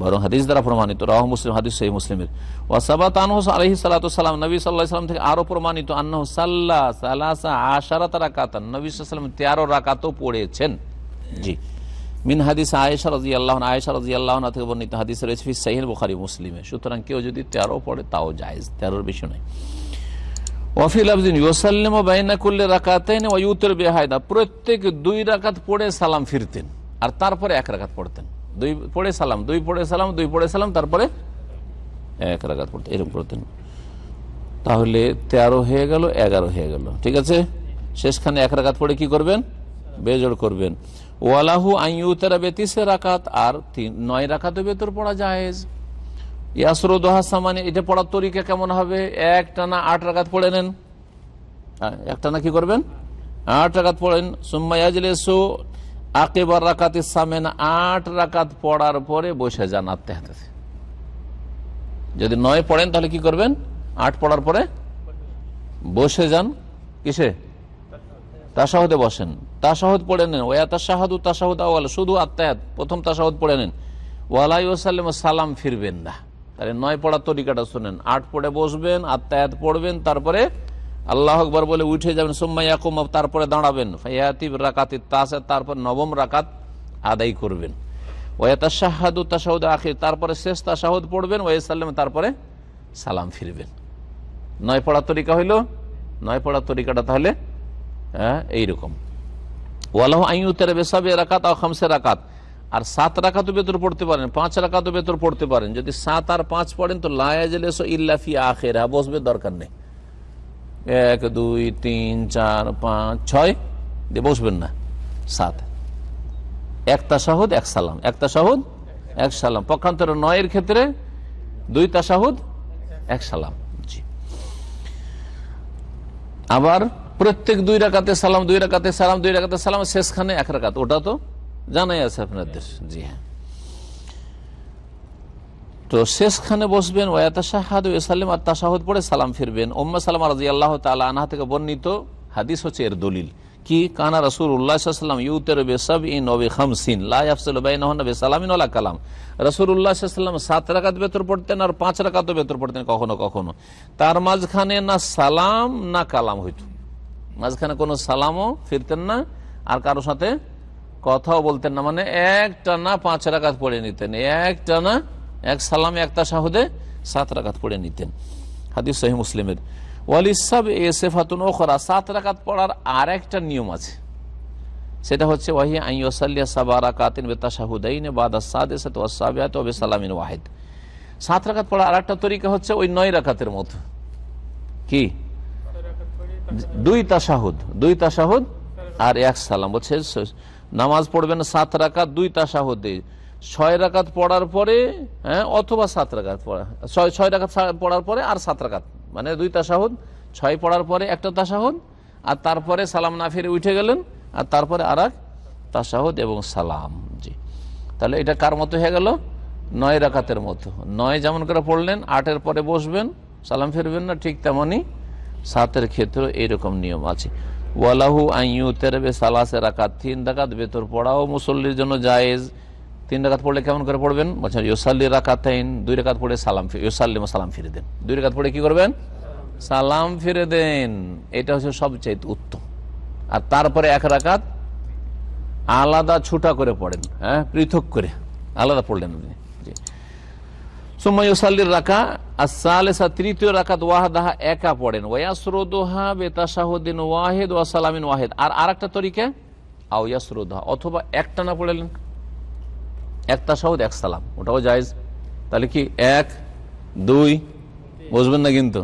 বরং হাদিস দ্বারা প্রমাণিত রাহ মুসলিম হাদিস সেই মুসলিমের ওয়াসাবাত আনহস আলহি সালাতাম নবী সাল্লাহাম সাল্লাম থেকে আরও প্রমাণিত আন্নাহ সাল্লাহ সালাসা আশারাত রাকাতান নবী সাল্লাম তেরো রাকাতও পড়েছেন জি মিন হাদিস আয়েশা রাজি আল্লাহ আয়েশা রাজি আল্লাহ থেকে বর্ণিত হাদিস রয়েছে ফি সাহিল বুখারি মুসলিমে সুতরাং কেউ যদি তেরো পড়ে তাও জায়েজ তেরোর বেশি নয় ওয়াফিল আবদিন ইউসাল্লিম বাইনা করলে রাকাতেন ওয়ুতের বেহায়দা প্রত্যেক দুই রাকাত পড়ে সালাম ফিরতেন আর তারপরে এক রাকাত পড়তেন দুই পড়ে সালাম দুই পড়ে সালাম দুই পড়ে সালাম তারপরে এক রাগাত পড়তে এরকম করতেন তাহলে তেরো হয়ে গেল এগারো হয়ে গেল ঠিক আছে শেষখানে এক রাগাত পড়ে কি করবেন বেজোড় করবেন ওয়ালাহু তেরা বেতিসে রাখাত আর তিন নয় রাকাতে বেতর পড়া যায় ইয়াসর দোহাসা এটা পড়ার তরিকা কেমন হবে এক টানা আট রাগাত পড়ে নেন হ্যাঁ, এক টানা কি করবেন আট রাগাত পড়েন সুম্মা ইয়াজলেসু আকেবার রাকাত ইসলামেন আট রাকাত পড়ার পরে বসে যান আত্মে হাতে যদি নয় পড়েন তাহলে কি করবেন আট পড়ার পরে বসে যান কিসে তাসাহদে বসেন তাসাহদ পড়ে নেন ওয়া তাসাহাদু তাসাহদ আওয়াল শুধু আত্মায়াত প্রথম তাসাহদ পড়ে নেন ওয়ালাই ওসাল্লাম সালাম ফিরবেন না তাহলে নয় পড়ার তরিকাটা শোনেন আট পড়ে বসবেন আত্মায়াত পড়বেন তারপরে আল্লাহ আকবর বলে উঠে যাবেন সোম্মাইয়াকুম তারপরে দাঁড়াবেন ফাইয়াতিব রাকাত তাসা তারপর নবম রাকাত আদায় করবেন ওয়া তাশাহাদু তাশাহুদ আখির তারপরে শেষ তাশাহুদ পড়বেন ওয়া সাল্লাম তারপরে সালাম ফিরবেন নয় পড়া তরিকা হইল নয় পড়া তরিকাটা তাহলে এইরকম ওয়ালাহ আইউতের বেসাবে রাকাত আও খামসে রাকাত আর সাত রাকাতও বেতর পড়তে পারেন পাঁচ রাকাতও বেতর পড়তে পারেন যদি সাত আর পাঁচ পড়েন তো লায়াজ ইল্লাফি আখেরা বসবে দরকার নেই এক দুই তিন চার পাঁচ ছয় দিয়ে বসবেন না সাত এক শাহুদ এক সালাম এক শাহুদ এক সালাম পক্ষান্তর নয়ের ক্ষেত্রে দুই তাসাহুদ এক সালাম জি আবার প্রত্যেক দুই রাকাতে সালাম দুই রাকাতে সালাম দুই রাকাতে সালাম শেষখানে এক রাকাত ওটা তো জানাই আছে আপনাদের জি হ্যাঁ তো শেষখানে বসবেন ওয়াতাশাহাদ সাল্লাম আর তাশাহদ পড়ে সালাম ফিরবেন ওম্মা সালাম রাজি আল্লাহ তালা আনহা থেকে বর্ণিত হাদিস হচ্ছে এর দলিল কি কানা রসুল উল্লাহাম ইউতের বেসব ইন ওবে খামসিন লাফসালামিন কালাম রসুল উল্লাহাম সাত রাকাত বেতর পড়তেন আর পাঁচ রাকাতও বেতর পড়তেন কখনো কখনো তার মাঝখানে না সালাম না কালাম হইত মাঝখানে কোনো সালামও ফিরতেন না আর কারো সাথে কথাও বলতেন না মানে একটানা পাঁচ রাকাত পড়ে নিতেন একটানা এক সালামে এক তাসাহুদে সাত রাকাত পড়ে নিতেন হাদিস সহি মুসলিমের ওয়ালিসাব এ সেফাতুন ওখরা সাত রাকাত পড়ার আর একটা নিয়ম আছে সেটা হচ্ছে ওয়াহি আইয়সাল্লিয়া সাবা রাকাতিন বেতাসাহুদাইন বাদা সাদ এসাত ওয়াসাবিয়াত ওবে সালামিন ওয়াহিদ সাত রাকাত পড়ার আর একটা তরিকা হচ্ছে ওই নয় রাকাতের মতো কি দুই তাসাহুদ দুই তাসাহুদ আর এক সালাম বলছে নামাজ পড়বেন সাত রাকাত দুই তাসাহুদ ছয় রাকাত পড়ার পরে হ্যাঁ অথবা সাত রাকাত পড়া ছয় রাকাত পড়ার পরে আর সাত রাকাত মানে দুই তাসাহুদ ছয় পড়ার পরে একটা তাসাহুদ আর তারপরে সালাম না ফিরে উঠে গেলেন আর তারপরে আর এক তাসাহুদ এবং সালাম জি তাহলে এটা কার মতো হয়ে গেল নয় রাকাতের মতো নয় যেমন করে পড়লেন আটের পরে বসবেন সালাম ফিরবেন না ঠিক তেমনই সাতের ক্ষেত্রে এইরকম নিয়ম আছে ওয়ালাহু ইউ তেরবে সালাসের রাকাত তিন রাকাত বেতর পড়াও মুসল্লির জন্য জায়েজ তিন রাকাত পড়লে কেমন করে পড়বেন বলছেন ইউসাল্লি রাকাতাইন দুই রাকাত পড়ে সালাম ইউসাল্লিম সালাম ফিরে দেন দুই রাকাত পড়ে কি করবেন সালাম ফিরে দেন এটা হচ্ছে সবচেয়ে উত্তম আর তারপরে এক রাকাত আলাদা ছুটা করে পড়েন হ্যাঁ পৃথক করে আলাদা পড়লেন আপনি তৃতীয় ওয়াহাদাহা একা পড়েন ওয়াহেদ ওয়াহেদ আর আরেকটা তরিকা অথবা একটা না পড়লেন এক তাসাউদ এক সালাম ওটাও জায়জ তাহলে কি এক দুই বসবেন না কিন্তু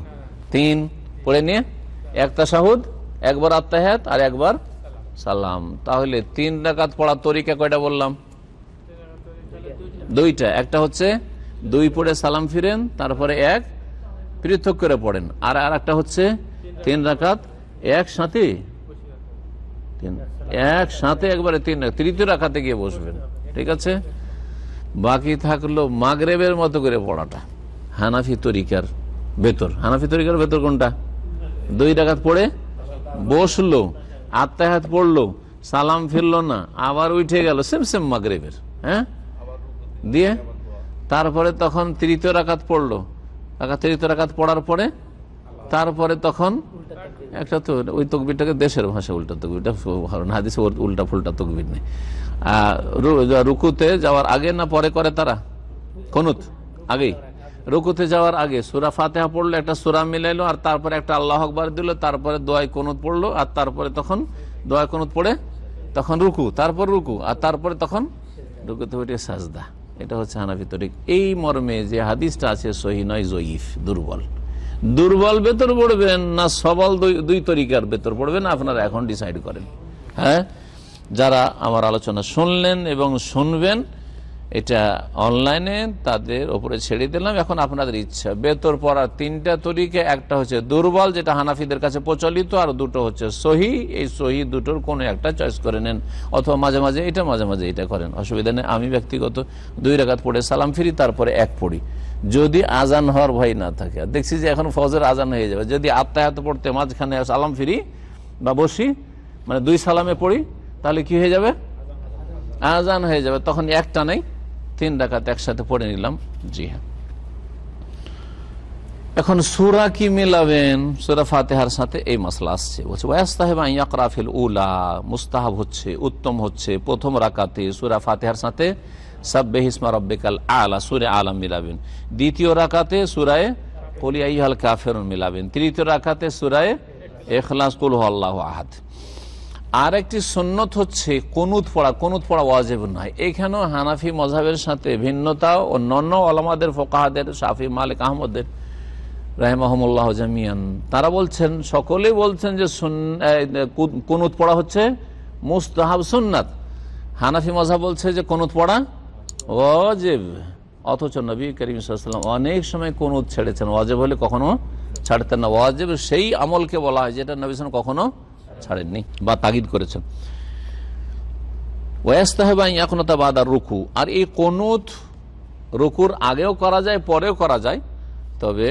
তিন পড়ে নিয়ে এক তাসাহুদ একবার আত্মাহাত আর একবার সালাম তাহলে তিন ডাকাত পড়ার তরিকা কয়টা বললাম দুইটা একটা হচ্ছে দুই পড়ে সালাম ফিরেন তারপরে এক পৃথক করে পড়েন আর আর একটা হচ্ছে তিন রাকাত একসাথে একসাথে একবারে তিন তৃতীয় রাখাতে গিয়ে বসবেন ঠিক আছে বাকি থাকলো মাগরেবের মতো করে পড়াটা হানাফি তরিকার ভেতর হানাফি তরিকার ভেতর কোনটা দুই ডাকাত পড়ে বসলো আত্মাহাত পড়লো সালাম ফিরলো না আবার উঠে গেল সেম সেম মাগরেবের হ্যাঁ দিয়ে তারপরে তখন তৃতীয় রাকাত পড়লো তৃতীয় রাকাত পড়ার পরে তারপরে তখন একটা তো ওই তকবিরটাকে দেশের ভাষা উল্টা তকবির হাদিস উল্টা ফুলটা তকবির নেই রুকুতে যাওয়ার আগে না পরে করে তারা কনুত আগেই রুকুতে যাওয়ার আগে সুরা ফাতেহা পড়লো একটা সুরা মিলাইলো আর তারপরে একটা আল্লাহ আকবর দিল তারপরে দোয়াই কনুত পড়লো আর তারপরে তখন দোয়াই কনুত পড়ে তখন রুকু তারপর রুকু আর তারপরে তখন রুকুতে উঠে সাজদা এটা হচ্ছে হানা তরিক এই মর্মে যে হাদিসটা আছে সহি নয় জয়ীফ দুর্বল দুর্বল বেতর পড়বেন না সবল দুই তরিকার বেতর পড়বেন আপনারা এখন ডিসাইড করেন হ্যাঁ যারা আমার আলোচনা শুনলেন এবং শুনবেন এটা অনলাইনে তাদের ওপরে ছেড়ে দিলাম এখন আপনাদের ইচ্ছা বেতর পড়ার তিনটা তরিকে একটা হচ্ছে দুর্বল যেটা হানাফিদের কাছে প্রচলিত আর দুটো হচ্ছে সহি এই সহি দুটোর কোনো একটা চয়েস করে নেন অথবা মাঝে মাঝে এটা মাঝে মাঝে এটা করেন অসুবিধা নেই আমি ব্যক্তিগত দুই রেখাত পড়ে সালাম ফিরি তারপরে এক পড়ি যদি আজান হওয়ার ভয় না থাকে দেখছি যে এখন ফজর আজান হয়ে যাবে যদি আত্মায়াত পড়তে মাঝখানে সালাম ফিরি বা বসি মানে দুই সালামে পড়ি তাহলে কি হয়ে যাবে আজান হয়ে যাবে তখন একটা নেই তিন ডাকাত একসাথে পড়ে নিলাম জি হ্যাঁ এখন সুরা কি মিলাবেন সুরা ফাতেহার সাথে এই মশলা আসছে বলছে ওয়াস্তাহেবাইয়াকরাফিল উলা মুস্তাহাব হচ্ছে উত্তম হচ্ছে প্রথম রাকাতে সুরা ফাতেহার সাথে সাব্বে হিসমা রব্বিকাল আলা সুরে আলম মিলাবেন দ্বিতীয় রাকাতে সুরায় কলিয়াইহাল কাফেরুন মিলাবেন তৃতীয় রাকাতে সুরায় এখলাস কুল আল্লাহ আহাদ আর একটি সন্ন্যত হচ্ছে কনুত পড়া কনুত পড়া ওয়াজেব নয় এখানেও হানাফি মজাবের সাথে ভিন্নতা অন্যান্য আলামাদের ফোকাহাদের শাফি মালিক আহমদের রাহেমাহমুল্লাহ জামিয়ান তারা বলছেন সকলে বলছেন যে কনুত পড়া হচ্ছে মুস্তাহাব সুন্নাত হানাফি মজাব বলছে যে কনুত পড়া ওয়াজেব অথচ নবী করিম সাল্লাম অনেক সময় কনুত ছেড়েছেন ওয়াজেব হলে কখনো ছাড়তেন না ওয়াজেব সেই আমলকে বলা হয় যেটা নবী কখনো ছাড়েননি বা তাগিদ করেছেন ওয়াস্তাহবাই এখন আর রুকু আর এই কোনুত রুকুর আগেও করা যায় পরেও করা যায় তবে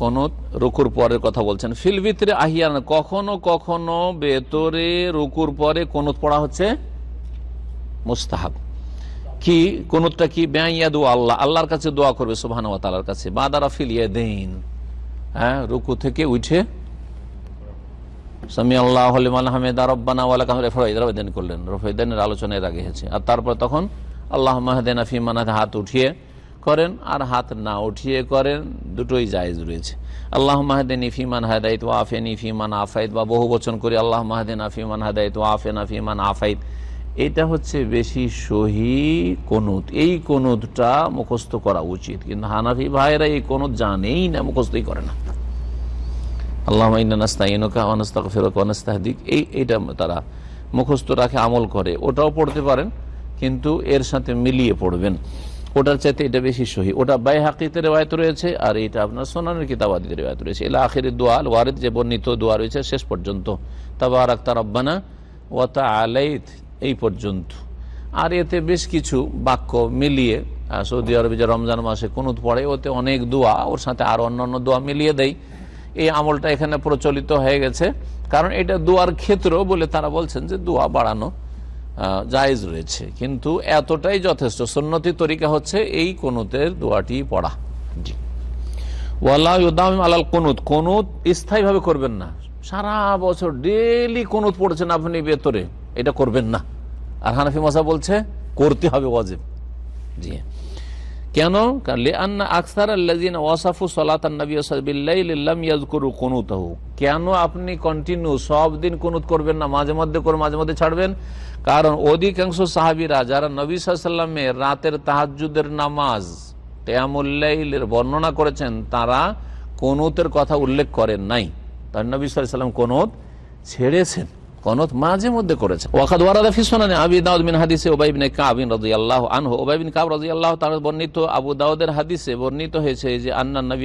কোন রুকুর পরের কথা বলছেন ফিল আহিয়ান কখনো কখনো বেতরে রুকুর পরে কোন পড়া হচ্ছে মুস্তাহাব কি কোনটা কি ব্যায়াদু আল্লাহ আল্লাহর কাছে দোয়া করবে সুবাহ কাছে বাদারা ফিলিয়ে দিন হ্যাঁ রুকু থেকে উঠে সামি আল্লাহ আলিমান হামেদা রব্বানা ওয়ালা কাহলে ফরাইদ রবেদান করলেন রফেদানের আলোচনায় আগে হয়েছে আর তারপর তখন আল্লাহ মাহদেন আফিমানাতে হাত উঠিয়ে করেন আর হাত না উঠিয়ে করেন দুটোই জায়েজ রয়েছে আল্লাহ মাহদেন ইফিমান হাদাইত ও আফেন ইফিমান আফাইদ বা বহু বচন করে আল্লাহ মাহদেন আফিমান হাদাইত ও আফেন আফিমান আফাইদ এটা হচ্ছে বেশি সহি কোনুত এই কনুদটা মুখস্থ করা উচিত কিন্তু হানাফি ভাইরা এই কোনুত জানেই না মুখস্থই করে না আল্লাহ ইনাস্তাইনুকা অনাস্তাক ফেরক অনাস্তাহদিক এই এইটা তারা মুখস্থ রাখে আমল করে ওটাও পড়তে পারেন কিন্তু এর সাথে মিলিয়ে পড়বেন ওটার চাইতে এটা বেশি সহি ওটা বাই হাকিতে রেওয়ায়ত রয়েছে আর এটা আপনার সোনানের কিতাবাদিতে রেওয়ায়ত রয়েছে এলা আখের দোয়া ওয়ারেদ যে বর্ণিত দোয়া রয়েছে শেষ পর্যন্ত তাবা আর আক্তার আব্বানা ওয়াতা আলাইত এই পর্যন্ত আর এতে বেশ কিছু বাক্য মিলিয়ে সৌদি আরবে যে রমজান মাসে কোনুদ পড়ে ওতে অনেক দোয়া ওর সাথে আর অন্য অন্য দোয়া মিলিয়ে দেয় এই আমলটা এখানে প্রচলিত হয়ে গেছে কারণ এটা দোয়ার ক্ষেত্র বলে তারা বলছেন যে দোয়া বাড়ানো জায়েজ রয়েছে কিন্তু এতটাই যথেষ্ট সন্ন্যতি তরিকা হচ্ছে এই কোনোতের দোয়াটি পড়া জি ওয়াল্লা ইউদ্দাম আলাল কোনুত কোনুত স্থায়ীভাবে করবেন না সারা বছর ডেলি কোনুত পড়ছেন আপনি ভেতরে এটা করবেন না আর হানাফি মশা বলছে করতে হবে ওয়াজিব জি কেন কেন আপনি কন্টিনিউ সব দিন কুনুত করবেন না মাঝে মধ্যে করে মাঝে মধ্যে ছাড়বেন কারণ অধিকাংশ সাহাবিরা যারা নবী সাল্লামে রাতের তাহাজুদের নামাজ তেয়ামুল্লাইলের বর্ণনা করেছেন তারা কোনুতের কথা উল্লেখ করেন নাই তার নবী সাল্লাম কোনুত ছেড়েছেন কনত মাঝে মধ্যে করেছে ফি হাদিসে কাব বর্ণিত আবু দাউদের হাদিসে বর্ণিত হয়েছে যে আন্না নবী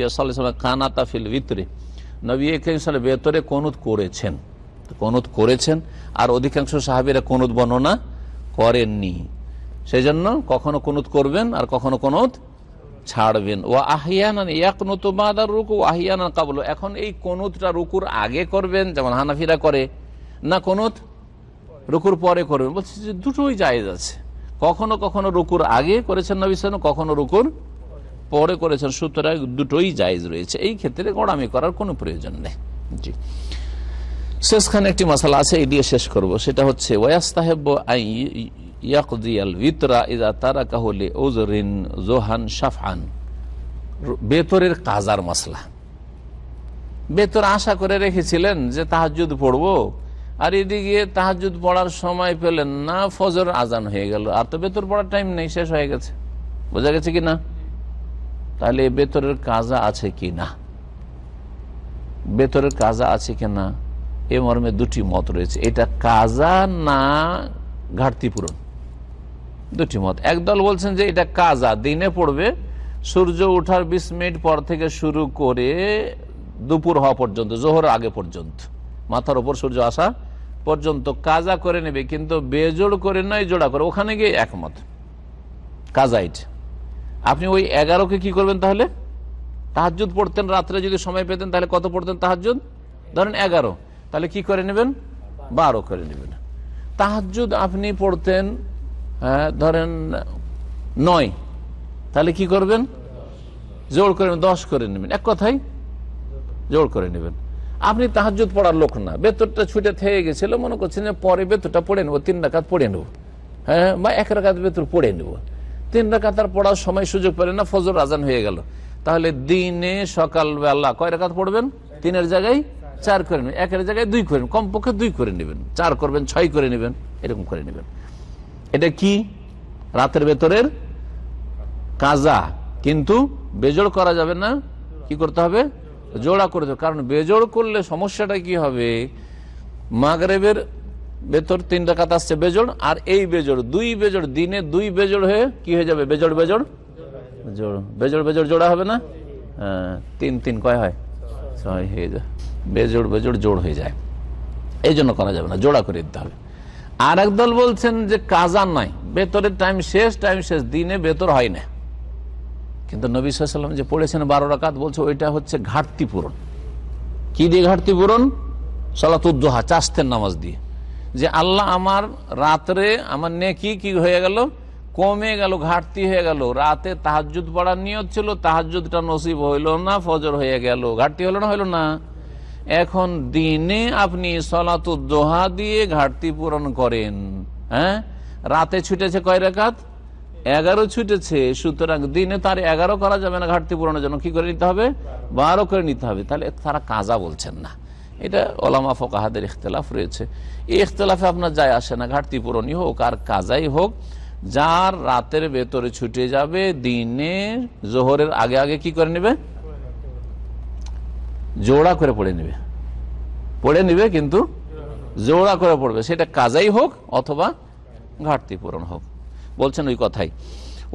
কানাতা ফিল ভিতরে নবী ভেতরে কোনুত করেছেন কোনুত করেছেন আর অধিকাংশ সাহাবিরা কোনুত বর্ণনা করেননি সেই জন্য কখনো কোনুত করবেন আর কখনো কোনুত ছাড়বেন ও আহিয়ান এক নতুন রুকু আহিয়ান কাবুল এখন এই কোনুতটা রুকুর আগে করবেন যেমন হানাফিরা করে না কোনো রুকুর পরে করবেন বলছি যে দুটোই জায়েজ আছে কখনো কখনো রুকুর আগে করেছেন নবী সালাম কখনো রুকুর পরে করেছেন সুতরাং দুটোই জায়েজ রয়েছে এই ক্ষেত্রে গড়ামি করার কোনো প্রয়োজন নেই জি শেষখানে একটি মশালা আছে এই দিয়ে শেষ করব সেটা হচ্ছে আই ভিতরা তারা ওজরিন জোহান বেতরের কাজার মশলা বেতর আশা করে রেখেছিলেন যে তাহাজুদ পড়বো আর এদিকে তাহাজুদ পড়ার সময় পেলেন না ফজর আজান হয়ে গেল আর তো বেতর পড়ার টাইম নেই শেষ হয়ে গেছে বোঝা গেছে কি না তাহলে বেতরের কাজা আছে কি না বেতরের কাজা আছে কি না এ মর্মে দুটি মত রয়েছে এটা কাজা না ঘাটতি পূরণ দুটি মত একদল বলছেন যে এটা কাজা দিনে পড়বে সূর্য ওঠার বিশ মিনিট পর থেকে শুরু করে দুপুর হওয়া পর্যন্ত জোহর আগে পর্যন্ত মাথার ওপর সূর্য আসা পর্যন্ত কাজা করে নেবে কিন্তু বেজোড় করে নয় জোড়া করে ওখানে গিয়ে একমত কাজাইট আপনি ওই এগারোকে কি করবেন তাহলে তাহাজুদ পড়তেন রাত্রে যদি সময় পেতেন তাহলে কত পড়তেন তাহাজুদ ধরেন এগারো তাহলে কি করে নেবেন বারো করে নেবেন তাহাজুদ আপনি পড়তেন হ্যাঁ, ধরেন নয় তাহলে কি করবেন জোর করে দশ করে নেবেন এক কথাই জোর করে নেবেন আপনি তাহাজুদ পড়ার লোক না বেতনটা ছুটে থেকে গেছিল মনে করছেন পরে বেতনটা পড়ে নেবো তিন ডাকাত পড়ে নেবো হ্যাঁ বা এক রাখাত বেতন পড়ে নেবো তিন ডাকাত আর পড়ার সময় সুযোগ পেলেন না ফজর আজান হয়ে গেল তাহলে দিনে সকালবেলা কয় রাখাত পড়বেন তিনের জায়গায় চার করে নেবেন একের জায়গায় দুই করে কমপক্ষে দুই করে নেবেন চার করবেন ছয় করে নেবেন এরকম করে নেবেন এটা কি রাতের ভেতরের কাজা কিন্তু বেজোড় করা যাবে না কি করতে হবে জোড়া করে দেবে কারণ বেজোড় করলে সমস্যাটা কি হবে মাগরেবের ভেতর তিন রাকাত আসছে বেজোড় আর এই বেজোড় দুই বেজোড় দিনে দুই বেজোড় হয়ে কি হয়ে যাবে বেজোড় বেজোড় জোড় বেজোড় বেজোড় জোড়া হবে না হ্যাঁ, তিন তিন কয় হয় ছয় হয়ে যায় বেজোড় বেজোড় জোড় হয়ে যায় এই জন্য করা যাবে না জোড়া করে দিতে হবে আর দল বলছেন যে কাজা নয় বেতরের টাইম শেষ টাইম শেষ দিনে বেতর হয় না কিন্তু নবী সাল্লাম যে পড়েছেন বারো রাকাত বলছে ওইটা হচ্ছে ঘাটতি পূরণ কি দিয়ে ঘাটতি পূরণ সলাতুদ্দোহা চাষতেন নামাজ দিয়ে যে আল্লাহ আমার রাত্রে আমার নেকি কি হয়ে গেল কমে গেল ঘাটতি হয়ে গেল রাতে তাহাজুদ পড়ার নিয়ত ছিল তাহাজুদটা নসিব হইল না ফজর হয়ে গেল ঘাটতি হলো না হইল না এখন দিনে আপনি সলাতুদ্দোহা দিয়ে ঘাটতি পূরণ করেন হ্যাঁ রাতে ছুটেছে কয় রেখাত এগারো ছুটেছে সুতরাং দিনে তার এগারো করা যাবে না ঘাটতি পূরণের জন্য কি করে নিতে হবে বারো করে নিতে হবে তাহলে তারা কাজা বলছেন না এটা ওলামা ফোকাহাদের ইখতলাফ রয়েছে এই ইখতলাফে আপনার যায় আসে না ঘাটতি পূরণই হোক আর কাজাই হোক যার রাতের ভেতরে ছুটে যাবে দিনে জোহরের আগে আগে কি করে নেবে জোড়া করে পড়ে নেবে পড়ে নেবে কিন্তু জোড়া করে পড়বে সেটা কাজাই হোক অথবা ঘাটতি পূরণ হোক বলছেন ওই কথাই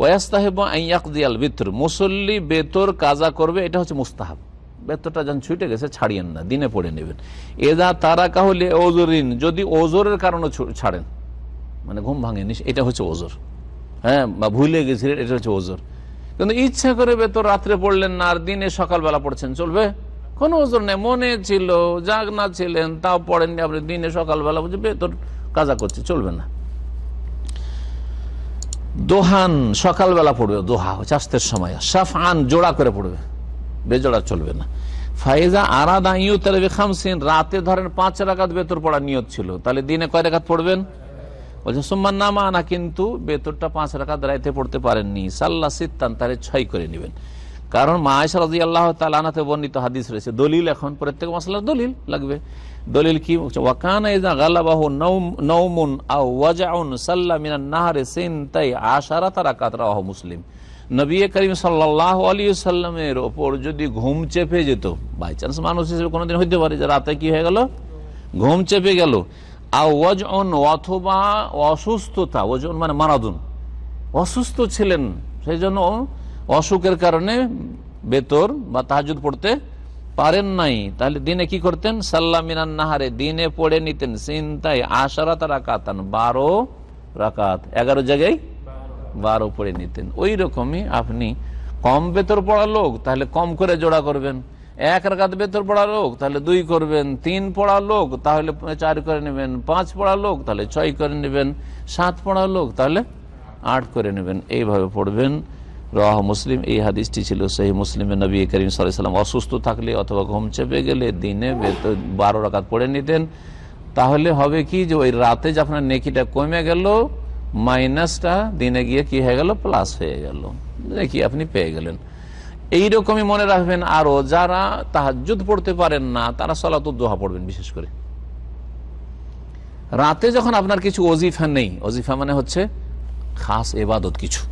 ওয়াস্তাহেব আইয়াকদিয়াল বেতর মুসল্লি বেতর কাজা করবে এটা হচ্ছে মুস্তাহাব বেতরটা যেন ছুটে গেছে ছাড়িয়েন না দিনে পড়ে নেবেন এদা তারা কাহলে ওজরিন যদি ওজোরের কারণে ছাড়েন মানে ঘুম ভাঙেনি এটা হচ্ছে ওজোর হ্যাঁ বা ভুলে গেছিলেন এটা হচ্ছে ওজোর কিন্তু ইচ্ছা করে বেতর রাত্রে পড়লেন না আর দিনে সকালবেলা পড়ছেন চলবে কোনো ওজোর নেই মনে ছিল জাগ না ছিলেন তাও পড়েননি আপনি দিনে সকালবেলা বলছে বেতর কাজা করছে চলবে না দোহান সকালবেলা পড়বে দোহা হচ্ছে আস্তের সময় সাফান জোড়া করে পড়বে বেজোড়া চলবে না ফাইজা আরাদা ইউ তালবে খামসিন রাতে ধরেন পাঁচ রাকাত বেতর পড়া নিয়ত ছিল তাহলে দিনে কয় রাকাত পড়বেন বলছে সোম্মান নামা আনা কিন্তু বেতরটা পাঁচ রাকাত রাইতে পড়তে পারেননি সাল্লা সিত্তান তারে ছয় করে নেবেন কারণ মা আয়সা রাজি আল্লাহ তালানাতে বর্ণিত হাদিস রয়েছে দলিল এখন প্রত্যেক মশলার দলিল লাগবে দলিল কি ওয়াকানা ইজা গালাবাহু নৌমুন আও ওয়াজাউন সাল্লা মিনান নাহারে সিনতাই আশারাত রাকাত রাহ মুসলিম নবী করিম সাল্লাহ আলী সাল্লামের ওপর যদি ঘুম চেপে যেত বাই চান্স মানুষ হিসেবে কোনোদিন হইতে পারে যে রাতে কি হয়ে গেল ঘুম চেপে গেল আর ওয়াজন অথবা অসুস্থতা ওজন মানে মারাদুন অসুস্থ ছিলেন সেই জন্য অসুখের কারণে বেতর বা তাহাজুদ পড়তে পারেন নাই তাহলে দিনে কি করতেন সাল্লামিনান নাহারে দিনে পড়ে নিতেন চিন্তায় আশারাত রাকাতান বারো রাকাত এগারো জায়গায় বারো পড়ে নিতেন ওই রকমই আপনি কম বেতর পড়া লোক তাহলে কম করে জোড়া করবেন এক রাকাত বেতর পড়া লোক তাহলে দুই করবেন তিন পড়া লোক তাহলে চার করে নেবেন পাঁচ পড়া লোক তাহলে ছয় করে নেবেন সাত পড়া লোক তাহলে আট করে নেবেন এইভাবে পড়বেন রাহ মুসলিম এই হাদিসটি ছিল সেই মুসলিমের নবী করিম সাল্লাম অসুস্থ থাকলে অথবা ঘুম চেপে গেলে দিনে বারো রাকাত পড়ে নিতেন তাহলে হবে কি যে ওই রাতে যে আপনার নেকিটা কমে গেল মাইনাসটা দিনে গিয়ে কি হয়ে গেল প্লাস হয়ে গেল নেকি আপনি পেয়ে গেলেন এইরকমই মনে রাখবেন আরও যারা তাহাজুদ পড়তে পারেন না তারা সলাত দোহা পড়বেন বিশেষ করে রাতে যখন আপনার কিছু অজিফা নেই অজিফা মানে হচ্ছে খাস এবাদত কিছু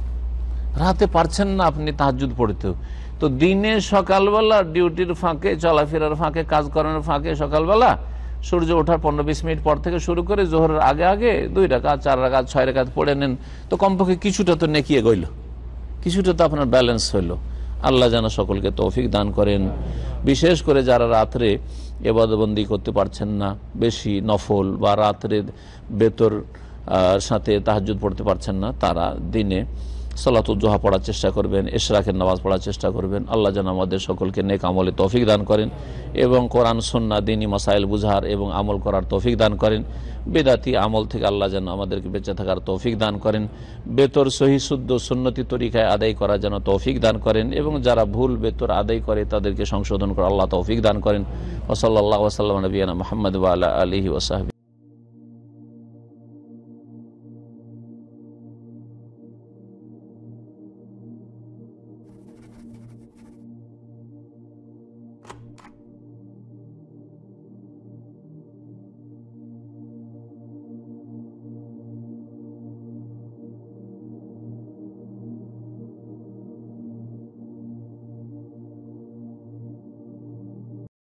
রাতে পারছেন না আপনি তাহাজুদ পড়তেও তো দিনে সকালবেলা ডিউটির ফাঁকে চলাফেরার ফাঁকে কাজ করানোর ফাঁকে সকালবেলা সূর্য ওঠার পনেরো বিশ মিনিট পর থেকে শুরু করে জোহরের আগে আগে দুই টাকা চার টাকা ছয় রাখাত পড়ে নেন তো কমপক্ষে কিছুটা তো নেকিয়ে গইল কিছুটা তো আপনার ব্যালেন্স হইলো আল্লাহ যেন সকলকে তৌফিক দান করেন বিশেষ করে যারা রাত্রে এবাদবন্দি করতে পারছেন না বেশি নফল বা রাত্রে বেতর সাথে তাহাজুদ পড়তে পারছেন না তারা দিনে সালাতুজ্জোহা পড়ার চেষ্টা করবেন এশরাকের নামাজ পড়ার চেষ্টা করবেন আল্লাহ যেন আমাদের সকলকে নেক আমলে তৌফিক দান করেন এবং কোরআন সন্না দিনী মাসাইল বুঝার এবং আমল করার তৌফিক দান করেন বেদাতি আমল থেকে আল্লাহ যেন আমাদেরকে বেঁচে থাকার তৌফিক দান করেন বেতর সহি শুদ্ধ সুন্নতি তরিকায় আদায় করা যেন তৌফিক দান করেন এবং যারা ভুল বেতর আদায় করে তাদেরকে সংশোধন করে আল্লাহ তৌফিক দান করেন ওসল্লা ওসাল্লাম নবীনা মোহাম্মদ আলহি ওসাহাবি